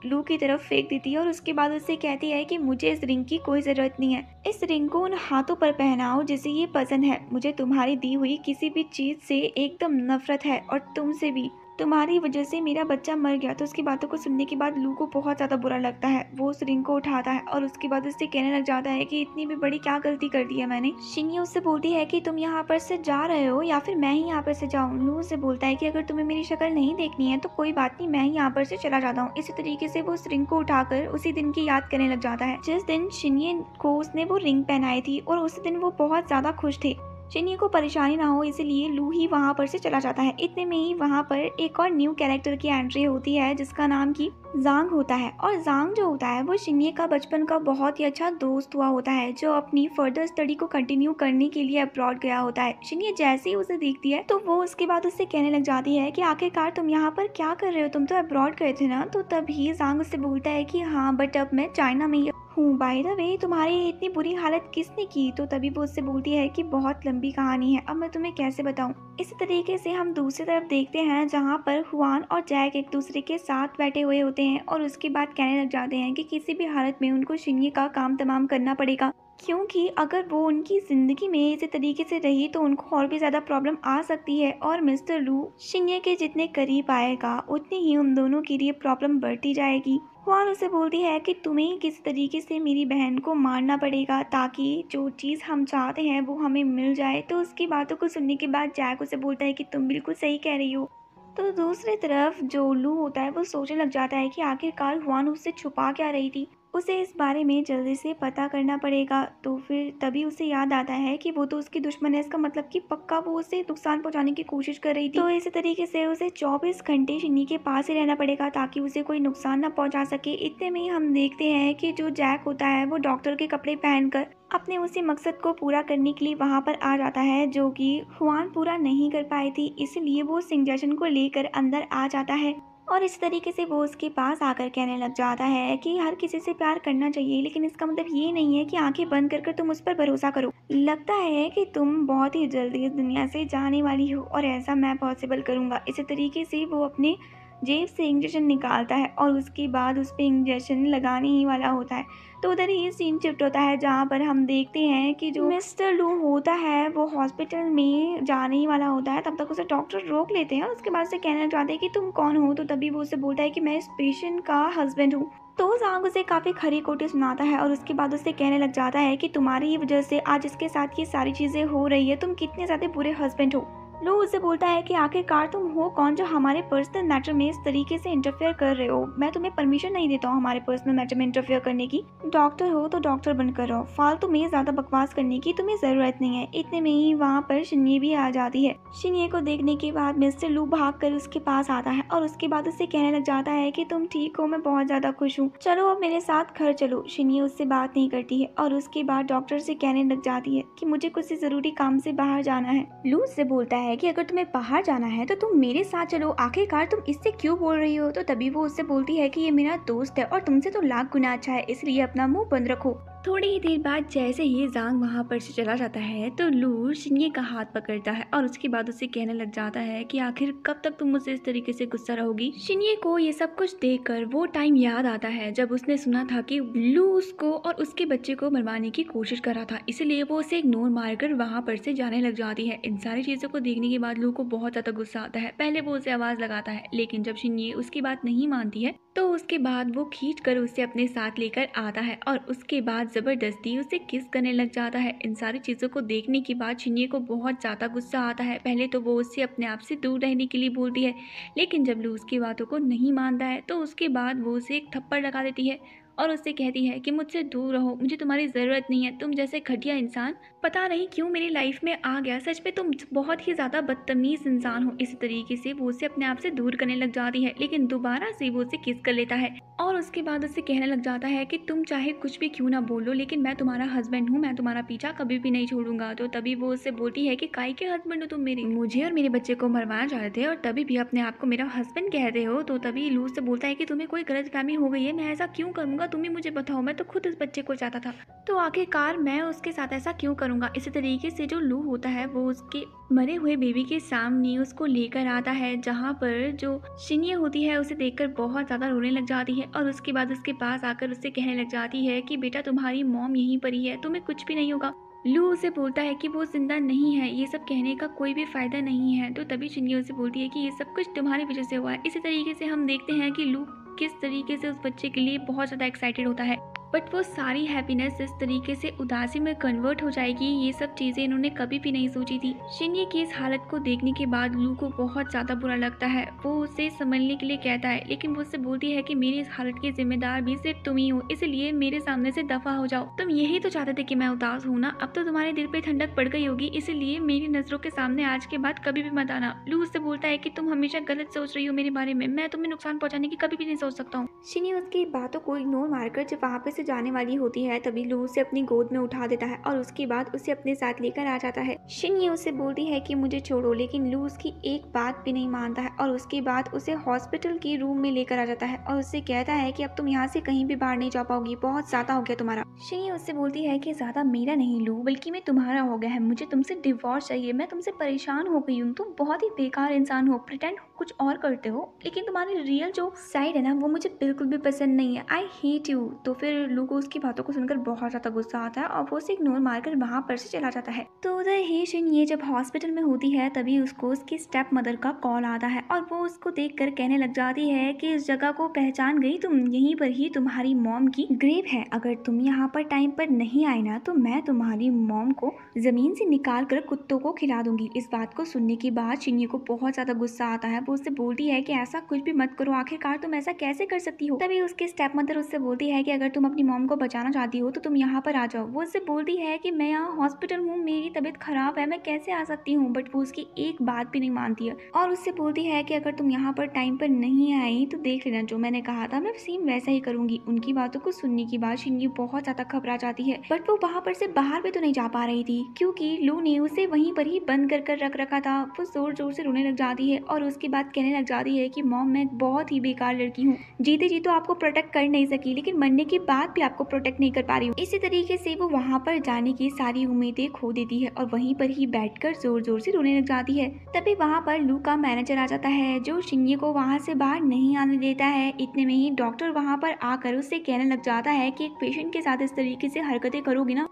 लू की तरफ फेंक देती है और उसके बाद उससे कहती है कि मुझे इस रिंग की कोई ज़रूरत नहीं है इस रिंग को उन हाथों पर पहनाओ जिसे ये पसंद है मुझे तुम्हारी दी हुई किसी भी चीज़ से एकदम नफरत है और तुमसे भी तुम्हारी वजह से मेरा बच्चा मर गया तो उसकी बातों को सुनने के बाद लू को बहुत ज़्यादा बुरा लगता है वो उस रिंग को उठाता है और उसके बाद उससे कहने लग जाता है कि इतनी भी बड़ी क्या गलती कर दी है मैंने शिनी उससे बोलती है कि तुम यहाँ पर से जा रहे हो या फिर मैं ही यहाँ पर से जाऊँ लू उसे बोलता है कि अगर तुम्हें मेरी शक्ल नहीं देखनी है तो कोई बात नहीं मैं ही यहाँ पर से चला जाता हूँ इसी तरीके से वो उस रिंग को उठाकर उसी दिन की याद करने लग जाता है जिस दिन शिनी को उसने वो रिंग पहनाई थी और उस दिन वो बहुत ज़्यादा खुश थे चिन्नी को परेशानी ना हो इसीलिए लू ही वहाँ पर से चला जाता है इतने में ही वहाँ पर एक और न्यू कैरेक्टर की एंट्री होती है जिसका नाम की जांग होता है और जांग जो होता है वो शिंगे का बचपन का बहुत ही अच्छा दोस्त हुआ होता है जो अपनी फर्दर स्टडी को कंटिन्यू करने के लिए अब्रॉड गया होता है शिंगे जैसे ही उसे देखती है तो वो उसके बाद उससे कहने लग जाती है कि आखिरकार तुम यहाँ पर क्या कर रहे हो तुम तो अब्रॉड गए थे ना तो तभी जांग उससे बोलता है की हाँ बट अब मैं चाइना में ही हूँ बाय द वे तुम्हारी इतनी बुरी हालत किसने की तो तभी वो उससे बोलती है कि बहुत लंबी कहानी है अब मैं तुम्हें कैसे बताऊँ इसी तरीके से हम दूसरी तरफ देखते हैं जहाँ पर हुआन और जैक एक दूसरे के साथ बैठे हुए होते जाते हैं और उसके बाद कहने लग जाते हैं कि किसी भी हालत में उनको शिंगे का काम तमाम करना पड़ेगा क्योंकि अगर वो उनकी ज़िंदगी में इसी तरीके से रही तो उनको और भी ज़्यादा प्रॉब्लम आ सकती है और मिस्टर लू शिंगे के जितने करीब आएगा उतनी ही उन दोनों के लिए प्रॉब्लम बढ़ती जाएगी हुआन उसे बोलती है कि तुम्हें किस तरीके से मेरी बहन को मारना पड़ेगा ताकि जो चीज़ हम चाहते हैं वो हमें मिल जाए तो उसकी बातों को सुनने के बाद जैक उसे बोलता है कि तुम बिल्कुल सही कह रही हो तो दूसरी तरफ जो उल्लू होता है वो सोचने लग जाता है कि आखिरकार हुआन उससे छुपा क्या रही थी उसे इस बारे में जल्दी से पता करना पड़ेगा तो फिर तभी उसे याद आता है कि वो तो उसकी दुश्मन है इसका मतलब कि पक्का वो उसे नुकसान पहुंचाने की कोशिश कर रही थी तो इसी तरीके से उसे 24 घंटे शिनी के पास ही रहना पड़ेगा ताकि उसे कोई नुकसान ना पहुंचा सके इतने में हम देखते हैं कि जो जैक होता है वो डॉक्टर के कपड़े पहनकर अपने उसी मकसद को पूरा करने के लिए वहाँ पर आ जाता है जो कि हुआन पूरा नहीं कर पाई थी इसलिए वो सिंगजन को लेकर अंदर आ जाता है और इस तरीके से वो उसके पास आकर कहने लग जाता है कि हर किसी से प्यार करना चाहिए लेकिन इसका मतलब ये नहीं है कि आंखें बंद कर कर तुम उस पर भरोसा करो लगता है कि तुम बहुत ही जल्दी इस दुनिया से जाने वाली हो और ऐसा मैं पॉसिबल करूँगा इसी तरीके से वो अपने जेब से इंजेक्शन निकालता है और उसके बाद उस पर इंजेक्शन लगाने ही वाला होता है तो उधर ही सीन शिफ्ट होता है जहाँ पर हम देखते हैं कि जो मिस्टर लू होता है वो हॉस्पिटल में जाने ही वाला होता है तब तक उसे डॉक्टर रोक लेते हैं और उसके बाद से कहना चाहते हैं कि तुम कौन हो तो तभी वो उसे बोलता है कि मैं इस पेशेंट का हस्बैंड हूँ तो जांग उसे काफ़ी खरी कोटी सुनाता है और उसके बाद उसे कहने लग जाता है कि तुम्हारी ही वजह से आज इसके साथ ये सारी चीज़ें हो रही है तुम कितने ज़्यादा बुरे हस्बैंड हो लू उसे बोलता है कि आखिरकार तुम हो कौन जो हमारे पर्सनल मैटर में इस तरीके से इंटरफेयर कर रहे हो मैं तुम्हें परमिशन नहीं देता हूँ हमारे पर्सनल मैटर में इंटरफेयर करने की डॉक्टर हो तो डॉक्टर बनकर रहो फालतू में ज़्यादा बकवास करने की तुम्हें ज़रूरत नहीं है इतने में ही वहाँ पर शिनिये भी आ जाती है शिन्ये को देखने के बाद मिस्टर लू भाग कर उसके पास आता है और उसके बाद उससे कहने लग जाता है की तुम ठीक हो मैं बहुत ज़्यादा खुश हूँ चलो अब मेरे साथ घर चलो शिनिये उससे बात नहीं करती है और उसके बाद डॉक्टर से कहने लग जाती है की मुझे कुछ ज़रूरी काम से बाहर जाना है लू उससे बोलता है है कि अगर तुम्हें बाहर जाना है तो तुम मेरे साथ चलो आखिरकार तुम इससे क्यों बोल रही हो तो तभी वो उससे बोलती है कि ये मेरा दोस्त है और तुमसे तो लाख गुना अच्छा है इसलिए अपना मुंह बंद रखो थोड़ी ही देर बाद जैसे ही जांग वहाँ पर से चला जाता है तो लू शिन्ये का हाथ पकड़ता है और उसके बाद उसे कहने लग जाता है कि आखिर कब तक तुम मुझसे इस तरीके से गुस्सा रहोगी शिन्ये को ये सब कुछ देख कर वो टाइम याद आता है जब उसने सुना था कि लू उसको और उसके बच्चे को मरवाने की कोशिश कर रहा था इसलिए वो उसे इग्नोर मार कर वहाँ पर से जाने लग जाती है इन सारी चीज़ों को देखने के बाद लू को बहुत ज़्यादा गुस्सा आता है पहले वो उसे आवाज़ लगाता है लेकिन जब शिन्ये उसकी बात नहीं मानती है तो उसके बाद वो खींच कर उसे अपने साथ लेकर आता है और उसके बाद ज़बरदस्ती उसे किस करने लग जाता है इन सारी चीज़ों को देखने के बाद शिन्ये को बहुत ज़्यादा गुस्सा आता है पहले तो वो उससे अपने आप से दूर रहने के लिए बोलती है लेकिन जब लू उसकी बातों को नहीं मानता है तो उसके बाद वो उसे एक थप्पड़ लगा देती है और उससे कहती है कि मुझसे दूर रहो मुझे तुम्हारी ज़रूरत नहीं है तुम जैसे घटिया इंसान पता नहीं क्यों मेरी लाइफ में आ गया सच में तुम बहुत ही ज़्यादा बदतमीज़ इंसान हो इसी तरीके से वो उसे अपने आप से दूर करने लग जाती है लेकिन दोबारा से वो उसे किस कर लेता है और उसके बाद उसे कहने लग जाता है कि तुम चाहे कुछ भी क्यों ना बोलो लेकिन मैं तुम्हारा हस्बैंड हूँ मैं तुम्हारा पीछा कभी भी नहीं छोड़ूंगा तो तभी वो उससे बोलती है कि काय के हस्बैंड हो तुम मेरे मुझे और मेरे बच्चे को मरवाना चाहते थे और तभी भी अपने आप को मेरा हस्बैंड कहते हो तो तभी लू से बोलता है कि तुम्हें कोई गलत फहमी हो गई है मैं ऐसा क्यों करूँगा तुम्हें मुझे बताओ मैं तो खुद उस बच्चे को चाहता था तो आखिरकार मैं उसके साथ ऐसा क्यों करूँ करूँगा इसी तरीके से जो लू होता है वो उसके मरे हुए बेबी के सामने उसको लेकर आता है जहाँ पर जो शिनिया होती है उसे देखकर बहुत ज़्यादा रोने लग जाती है और उसके बाद उसके पास आकर उससे कहने लग जाती है कि बेटा तुम्हारी मॉम यहीं पर ही है तुम्हें कुछ भी नहीं होगा लू उसे बोलता है कि वो जिंदा नहीं है ये सब कहने का कोई भी फायदा नहीं है तो तभी शिनिया उसे बोलती है कि ये सब कुछ तुम्हारी वजह से हुआ है इसी तरीके से हम देखते हैं कि लू किस तरीके से उस बच्चे के लिए बहुत ज़्यादा एक्साइटेड होता है बट वो सारी हैप्पीनेस जिस तरीके से उदासी में कन्वर्ट हो जाएगी ये सब चीज़ें इन्होंने कभी भी नहीं सोची थी शिन्य की इस हालत को देखने के बाद लू को बहुत ज़्यादा बुरा लगता है वो उसे समझने के लिए कहता है लेकिन वो उससे बोलती है कि मेरी इस हालत के जिम्मेदार भी सिर्फ तुम ही हो इसलिए मेरे सामने से दफा हो जाओ तुम यही तो चाहते थे कि मैं उदास हूँ ना अब तो तुम्हारे दिल पे ठंडक पड़ गई होगी इसीलिए मेरी नजरों के सामने आज के बाद कभी भी मत आना लू उससे बोलता है की तुम हमेशा गलत सोच रही हो मेरे बारे में मैं तुम्हें नुकसान पहुँचाने की कभी भी नहीं सोच सोच सकता हूँ शिनी उसकी बातों को इग्नोर मारकर जब वहाँ पे से जाने वाली होती है तभी लू उसे अपनी गोद में उठा देता है और उसके बाद उसे अपने साथ लेकर आ जाता है शिनी उसे बोलती है कि मुझे छोड़ो लेकिन लू उसकी एक बात भी नहीं मानता है और उसके बाद उसे हॉस्पिटल के रूम में लेकर आ जाता है और उससे कहता है की अब तुम यहाँ से कहीं भी बाहर नहीं जा पाओगी बहुत ज्यादा हो गया तुम्हारा शिनी उससे बोलती है की ज्यादा मेरा नहीं लू बल्कि मैं तुम्हारा हो गया है मुझे तुमसे डिवोर्स चाहिए मैं तुमसे परेशान हो गई हूँ तुम बहुत ही बेकार इंसान हो प्रटेंड कुछ और करते हो लेकिन तुम्हारी रियल जो साइड है ना वो मुझे बिल्कुल भी पसंद नहीं है आई हेट यू तो फिर लू को उसकी बातों को सुनकर बहुत ज़्यादा गुस्सा आता है और वो उसे इग्नोर मारकर वहाँ पर से चला जाता है तो उधर ही शिन ये जब हॉस्पिटल में होती है तभी उसको उसकी स्टेप मदर का कॉल आता है और वो उसको देख कर कहने लग जाती है कि इस जगह को पहचान गई तुम यहीं पर ही तुम्हारी मॉम की ग्रेव है अगर तुम यहाँ पर टाइम पर नहीं आए ना तो मैं तुम्हारी मॉम को जमीन से निकाल कर कुत्तों को खिला दूंगी इस बात को सुनने के बाद शिन्नी को बहुत ज्यादा गुस्सा आता है वो उससे बोलती है कि ऐसा कुछ भी मत करो आखिरकार तुम ऐसा कैसे कर सकती हो तभी उसके स्टेप मदर उससे बोलती है कि अगर तुम अपनी मॉम को बचाना चाहती हो तो तुम यहाँ पर आ जाओ वो उससे बोलती है कि मैं यहाँ हॉस्पिटल हूँ मेरी तबीयत खराब है मैं कैसे आ सकती हूँ बट वो उसकी एक बात भी नहीं मानती है और उससे बोलती है कि अगर तुम यहाँ पर टाइम पर नहीं आई तो देख लेना जो मैंने कहा था मैं सेम वैसा ही करूंगी उनकी बातों को सुनने की बात शिंगी बहुत ज्यादा घबरा जाती है बट वो वहाँ पर से बाहर भी तो नहीं जा पा रही थी क्योंकि लू ने उसे वहीं पर ही बंद कर कर रख रखा था वो जोर जोर से रोने लग जाती है और उसके बाद कहने लग जाती है कि मॉम मैं बहुत ही बेकार लड़की हूँ हम्म। जीते जी तो आपको प्रोटेक्ट कर नहीं सकी लेकिन मरने के बाद भी आपको प्रोटेक्ट नहीं कर पा रही इसी तरीके से वो वहाँ पर जाने की सारी उम्मीदें खो देती है और वहीं पर ही बैठकर जोर जोर से रोने लग जाती है तभी वहाँ पर लू का मैनेजर आ जाता है जो शिंगे को वहाँ से बाहर नहीं आने देता है इतने में ही डॉक्टर वहाँ पर आकर उससे कहने लग जाता है की एक पेशेंट के साथ इस तरीके से हरकते करोगी ना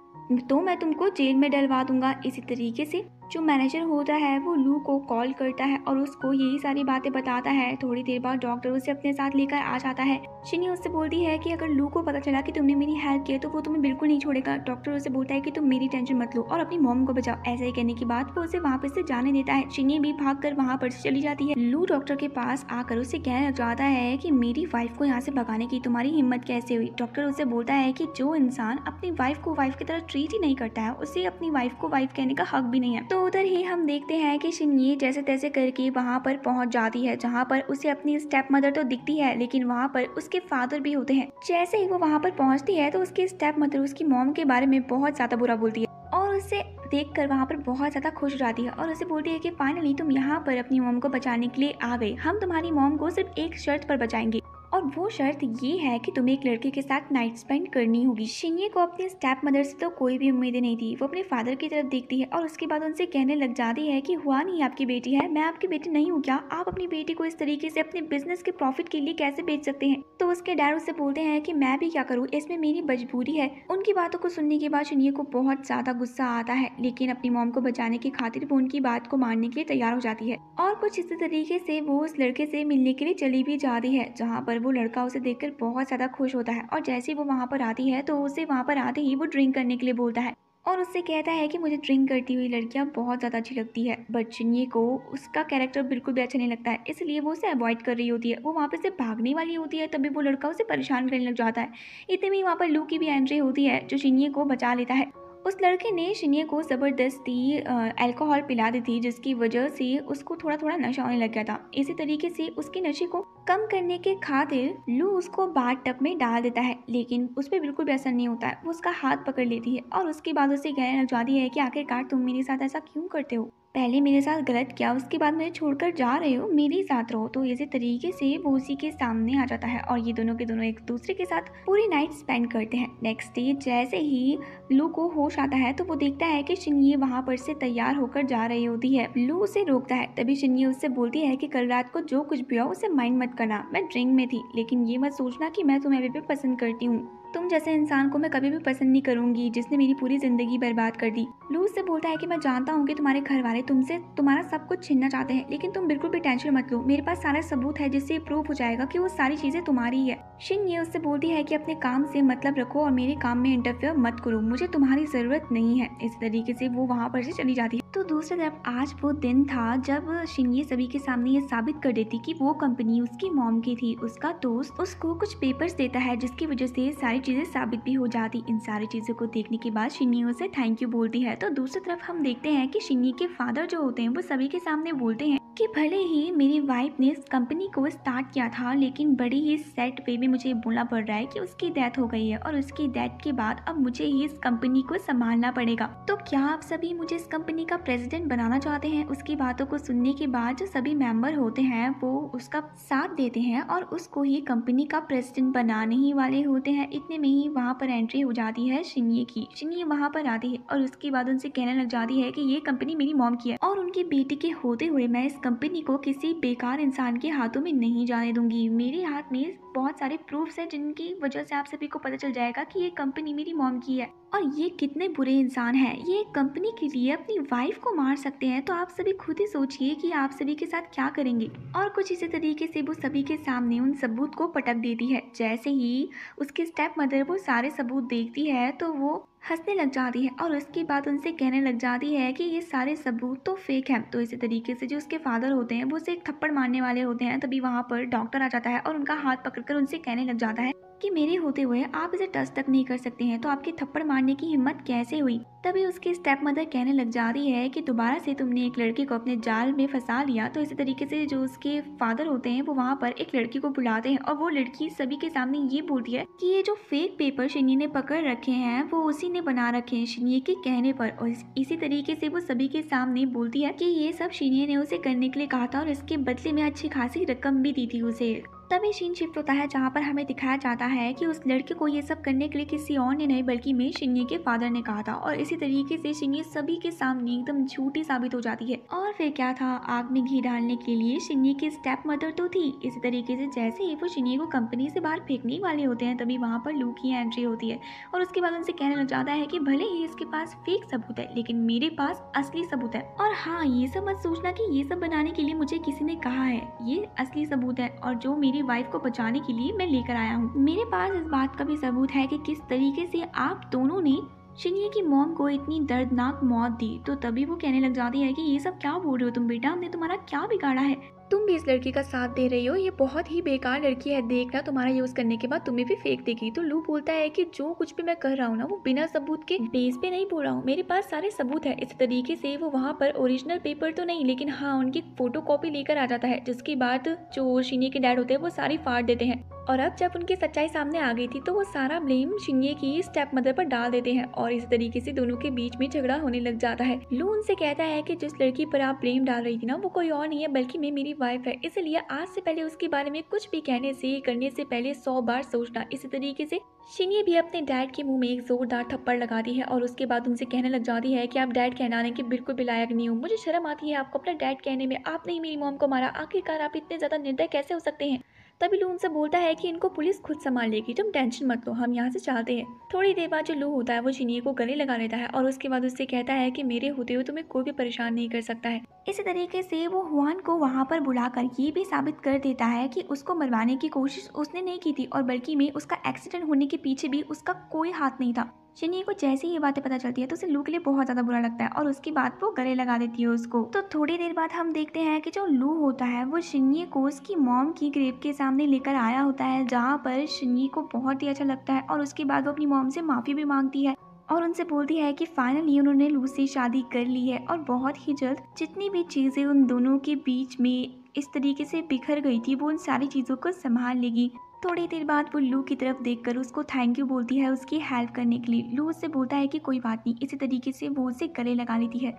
तो मैं तुमको जेल में डलवा दूंगा इसी तरीके से जो मैनेजर होता है वो लू को कॉल करता है और उसको यही सारी बातें बताता है थोड़ी देर बाद डॉक्टर उसे अपने साथ लेकर आ जाता है शिनी उससे बोलती है कि अगर लू को पता चला कि तुमने मेरी हेल्प की है तो वो तुम्हें बिल्कुल नहीं छोड़ेगा डॉक्टर उसे बोलता है कि तुम मेरी टेंशन मत लो और अपनी मॉम को बचाओ ऐसा ही कहने के बाद वो उसे वापस से जाने देता है शिनी भी भाग कर वहाँ पर चली जाती है लू डॉक्टर के पास आकर उसे कहना चाहता है की मेरी वाइफ को यहाँ से भगाने की तुम्हारी हिम्मत कैसे हुई डॉक्टर उसे बोलता है की जो इंसान अपनी वाइफ को वाइफ की तरह ट्रीट ही नहीं करता है उसे अपनी वाइफ को वाइफ कहने का हक भी नहीं है तो उधर ही हम देखते हैं कि शिनी जैसे तैसे करके वहाँ पर पहुँच जाती है जहाँ पर उसे अपनी स्टेप मदर तो दिखती है लेकिन वहाँ पर उसके फादर भी होते हैं जैसे ही वो वहाँ पर पहुँचती है तो उसकी स्टेप मदर उसकी मोम के बारे में बहुत ज़्यादा बुरा बोलती है और उसे देख कर वहाँ पर बहुत ज़्यादा खुश हो जाती है और उसे बोलती है कि फाइनली तुम यहाँ पर अपनी मोम को बचाने के लिए आ गए हम तुम्हारी मोम को सिर्फ एक शर्त पर बचाएंगे और वो शर्त ये है कि तुम्हें एक लड़के के साथ नाइट स्पेंड करनी होगी शिंगे को अपने स्टेप मदर से तो कोई भी उम्मीदें नहीं थी वो अपने फादर की तरफ देखती है और उसके बाद उनसे कहने लग जाती है कि हुआ नहीं आपकी बेटी है मैं आपकी बेटी नहीं हूँ क्या आप अपनी बेटी को इस तरीके से अपने बिजनेस के प्रॉफिट के लिए कैसे बेच सकते हैं तो उसके डैड उससे बोलते हैं की मैं भी क्या करूँ इसमें मेरी मजबूरी है उनकी बातों को सुनने के बाद शिंगे को बहुत ज़्यादा गुस्सा आता है लेकिन अपनी मोम को बचाने की खातिर वो उनकी बात को मानने के लिए तैयार हो जाती है और कुछ इसी तरीके से वो उस लड़के से मिलने के लिए चली भी जाती है जहाँ पर वो वो लड़का उसे देखकर बहुत ज़्यादा खुश होता है और जैसे ही वो वहाँ पर आती है तो उसे वहाँ पर आते ही वो ड्रिंक करने के लिए बोलता है और उससे कहता है कि मुझे ड्रिंक करती हुई लड़कियाँ बहुत ज़्यादा अच्छी लगती है बट को उसका कैरेक्टर बिल्कुल भी अच्छा नहीं लगता है इसलिए वो उसे अवॉइड कर रही होती है वो वहाँ पर से भागने वाली होती है तभी वो लड़का उसे परेशान करने लग जाता है इतने में वहाँ पर लू की भी एंट्री होती है जो चिन्नी को बचा लेता है उस लड़के ने शिनिया को ज़बरदस्ती अल्कोहल पिला दी थी जिसकी वजह से उसको थोड़ा थोड़ा नशा होने लग गया था इसी तरीके से उसके नशे को कम करने के खातिर लू उसको बाद टप में डाल देता है लेकिन उस पर बिल्कुल भी असर नहीं होता है वो उसका हाथ पकड़ लेती है और उसके बाद उसे कहने लग जाती है कि आखिरकार तुम मेरे साथ ऐसा क्यों करते हो पहले मेरे साथ गलत किया उसके बाद मुझे छोड़कर जा रहे हो मेरे साथ रहो तो ऐसे तरीके से वो उसी के सामने आ जाता है और ये दोनों के दोनों एक दूसरे के साथ पूरी नाइट स्पेंड करते हैं नेक्स्ट डे जैसे ही लू को होश आता है तो वो देखता है कि शिनिये वहाँ पर से तैयार होकर जा रही होती है लू उसे रोकता है तभी शिनिए उससे बोलती है कि कल रात को जो कुछ भी हो उसे माइंड मत करना मैं ड्रिंक में थी लेकिन ये मत सोचना कि मैं तुम्हें अभी भी पसंद करती हूँ तुम जैसे इंसान को मैं कभी भी पसंद नहीं करूंगी जिसने मेरी पूरी ज़िंदगी बर्बाद कर दी लू उससे बोलता है कि मैं जानता हूँ कि तुम्हारे घर वाले तुमसे तुम्हारा सब कुछ छीनना चाहते हैं लेकिन तुम बिल्कुल भी टेंशन मत लो मेरे पास सारा सबूत है जिससे प्रूव हो जाएगा कि वो सारी चीज़ें तुम्हारी है शिन ये उससे बोलती है की अपने काम से मतलब रखो और मेरे काम में इंटरफेयर मत करो मुझे तुम्हारी ज़रूरत नहीं है इस तरीके से वो वहाँ पर से चली जाती है तो दूसरी तरफ आज वो दिन था जब शिंगी सभी के सामने ये साबित कर देती कि वो कंपनी उसकी मॉम की थी उसका दोस्त उसको कुछ पेपर्स देता है जिसकी वजह से सारी चीज़ें साबित भी हो जाती इन सारी चीज़ों को देखने के बाद शिन्ये उसे थैंक यू बोलती है तो दूसरी तरफ हम देखते हैं कि शिंगी के फादर जो होते हैं वो सभी के सामने बोलते हैं कि भले ही मेरी वाइफ ने इस कंपनी को स्टार्ट किया था लेकिन बड़ी ही सेट वे में मुझे बोलना पड़ रहा है कि उसकी डेथ हो गई है और उसकी डेथ के बाद अब मुझे ही इस कंपनी को संभालना पड़ेगा तो क्या आप सभी मुझे इस कंपनी का प्रेसिडेंट बनाना चाहते हैं उसकी बातों को सुनने के बाद जो सभी मेंबर होते हैं वो उसका साथ देते हैं और उसको ही कंपनी का प्रेसिडेंट बनाने ही वाले होते हैं इतने में ही वहाँ पर एंट्री हो जाती है शिनिये की शिनिये वहाँ पर आती है और उसके बाद उनसे कहने लग जाती है की ये कंपनी मेरी मॉम की है और उनकी बेटी के होते हुए मैं इस कंपनी को किसी बेकार इंसान के हाथों में नहीं जाने दूंगी मेरे हाथ में बहुत सारे प्रूफ्स हैं जिनकी वजह से आप सभी को पता चल जाएगा कि ये कंपनी मेरी मॉम की है और ये कितने बुरे इंसान हैं ये एक कंपनी के लिए अपनी वाइफ को मार सकते हैं तो आप सभी खुद ही सोचिए कि आप सभी के साथ क्या करेंगे और कुछ इसी तरीके से वो सभी के सामने उन सबूत को पटक देती है जैसे ही उसके स्टेप मदर वो सारे सबूत देखती है तो वो हंसने लग जाती है और उसके बाद उनसे कहने लग जाती है कि ये सारे सबूत तो फेक हैं तो इसी तरीके से जो उसके फादर होते हैं वो उसे एक थप्पड़ मारने वाले होते हैं तभी वहाँ पर डॉक्टर आ जाता है और उनका हाथ पकड़कर उनसे कहने लग जाता है कि मेरे होते हुए आप इसे टच तक नहीं कर सकते हैं तो आपके थप्पड़ मारने की हिम्मत कैसे हुई तभी उसकी स्टेप मदर कहने लग जाती है कि दोबारा से तुमने एक लड़की को अपने जाल में फंसा लिया तो इसी तरीके से जो उसके फादर होते हैं वो वहाँ पर एक लड़की को बुलाते हैं और वो लड़की सभी के सामने ये बोलती है कि ये जो फेक पेपर शिनी ने पकड़ रखे हैं वो उसी ने बना रखे हैं शिनी के कहने पर और इसी तरीके से वो सभी के सामने बोलती है की ये सब शिनी ने उसे करने के लिए कहा था और इसके बदले में अच्छी खासी रकम भी दी थी उसे तभी शीन शिफ्ट होता है जहाँ पर हमें दिखाया जाता है कि उस लड़के को ये सब करने के लिए किसी और ने नहीं बल्कि में शिन्नी के फादर ने कहा था और इसी तरीके से शिन्नी सभी के सामने एकदम झूठी साबित हो जाती है और फिर क्या था आग में घी डालने के लिए शिन्नी की स्टेप मदर तो थी इसी तरीके से जैसे ही वो शिन्नी को कंपनी से बाहर फेंकने वाले होते हैं तभी वहाँ पर लू की एंट्री होती है और उसके बाद उनसे कहने लग जाता है कि भले ही इसके पास फेक सबूत है लेकिन मेरे पास असली सबूत है और हाँ ये सब मत सोचना की ये सब बनाने के लिए मुझे किसी ने कहा है ये असली सबूत है और जो मेरी अपनी वाइफ को बचाने के लिए मैं लेकर आया हूँ मेरे पास इस बात का भी सबूत है कि किस तरीके से आप दोनों ने शिनिए की मोम को इतनी दर्दनाक मौत दी तो तभी वो कहने लग जाती है कि ये सब क्या बोल रहे हो तुम बेटा हमने तुम्हारा क्या बिगाड़ा है तुम भी इस लड़की का साथ दे रही हो ये बहुत ही बेकार लड़की है देखना तुम्हारा यूज़ करने के बाद तुम्हें भी फेंक देगी तो लू बोलता है कि जो कुछ भी मैं कर रहा हूँ ना वो बिना सबूत के बेस पे नहीं बोल रहा हूँ मेरे पास सारे सबूत है इस तरीके से वो वहाँ पर ओरिजिनल पेपर तो नहीं लेकिन हाँ उनकी फोटो कॉपी लेकर आ जाता है जिसके बाद जो शीने के डैड होते हैं वो सारी फाड़ देते हैं और अब जब उनकी सच्चाई सामने आ गई थी तो वो सारा ब्लेम शिन्ये की स्टेप मदर पर डाल देते हैं और इस तरीके से दोनों के बीच में झगड़ा होने लग जाता है लू उनसे कहता है कि जिस लड़की पर आप ब्लेम डाल रही थी ना वो कोई और नहीं है बल्कि मैं मेरी वाइफ है इसलिए आज से पहले उसके बारे में कुछ भी कहने से करने से पहले सौ बार सोचना इसी तरीके से शिनी भी अपने डैड के मुंह में एक जोरदार थप्पड़ लगाती है और उसके बाद उनसे कहने लग जाती है कि आप डैड कहनाने के बिल्कुल भी लायक नहीं हो मुझे शर्म आती है आपको अपना डैड कहने में आपने ही मेरी मोम को मारा आखिरकार आप इतने ज़्यादा निर्दय कैसे हो सकते हैं तभी लू उनसे बोलता है कि इनको पुलिस खुद संभाल लेगी तुम टेंशन मत लो हम यहाँ से चलते हैं थोड़ी देर बाद जो लू होता है वो जिनिए को गले लगा लेता है और उसके बाद उससे कहता है कि मेरे होते हुए तुम्हें कोई भी परेशान नहीं कर सकता है इसी तरीके से वो हुआन को वहाँ पर बुलाकर ये भी साबित कर देता है कि उसको मरवाने की कोशिश उसने नहीं की थी और बल्कि में उसका एक्सीडेंट होने के पीछे भी उसका कोई हाथ नहीं था शनि को जैसे ही ये बातें पता चलती है तो उसे लू के लिए बहुत ज़्यादा बुरा लगता है और उसकी बात वो गले लगा देती है उसको तो थोड़ी देर बाद हम देखते हैं कि जो लू होता है वो शिन्नी को उसकी मॉम की ग्रेप के सामने लेकर आया होता है जहाँ पर शिन्नी को बहुत ही अच्छा लगता है और उसके बाद वो अपनी मॉम से माफ़ी भी मांगती है और उनसे बोलती है कि फाइनली उन्होंने लू से शादी कर ली है और बहुत ही जल्द जितनी भी चीज़ें उन दोनों के बीच में इस तरीके से बिखर गई थी वो उन सारी चीज़ों को संभाल लेगी थोड़ी देर बाद वो लू की तरफ देखकर उसको थैंक यू बोलती है उसकी हेल्प करने के लिए लू उससे बोलता है कि कोई बात नहीं इसी तरीके से वो उसे गले लगा लेती है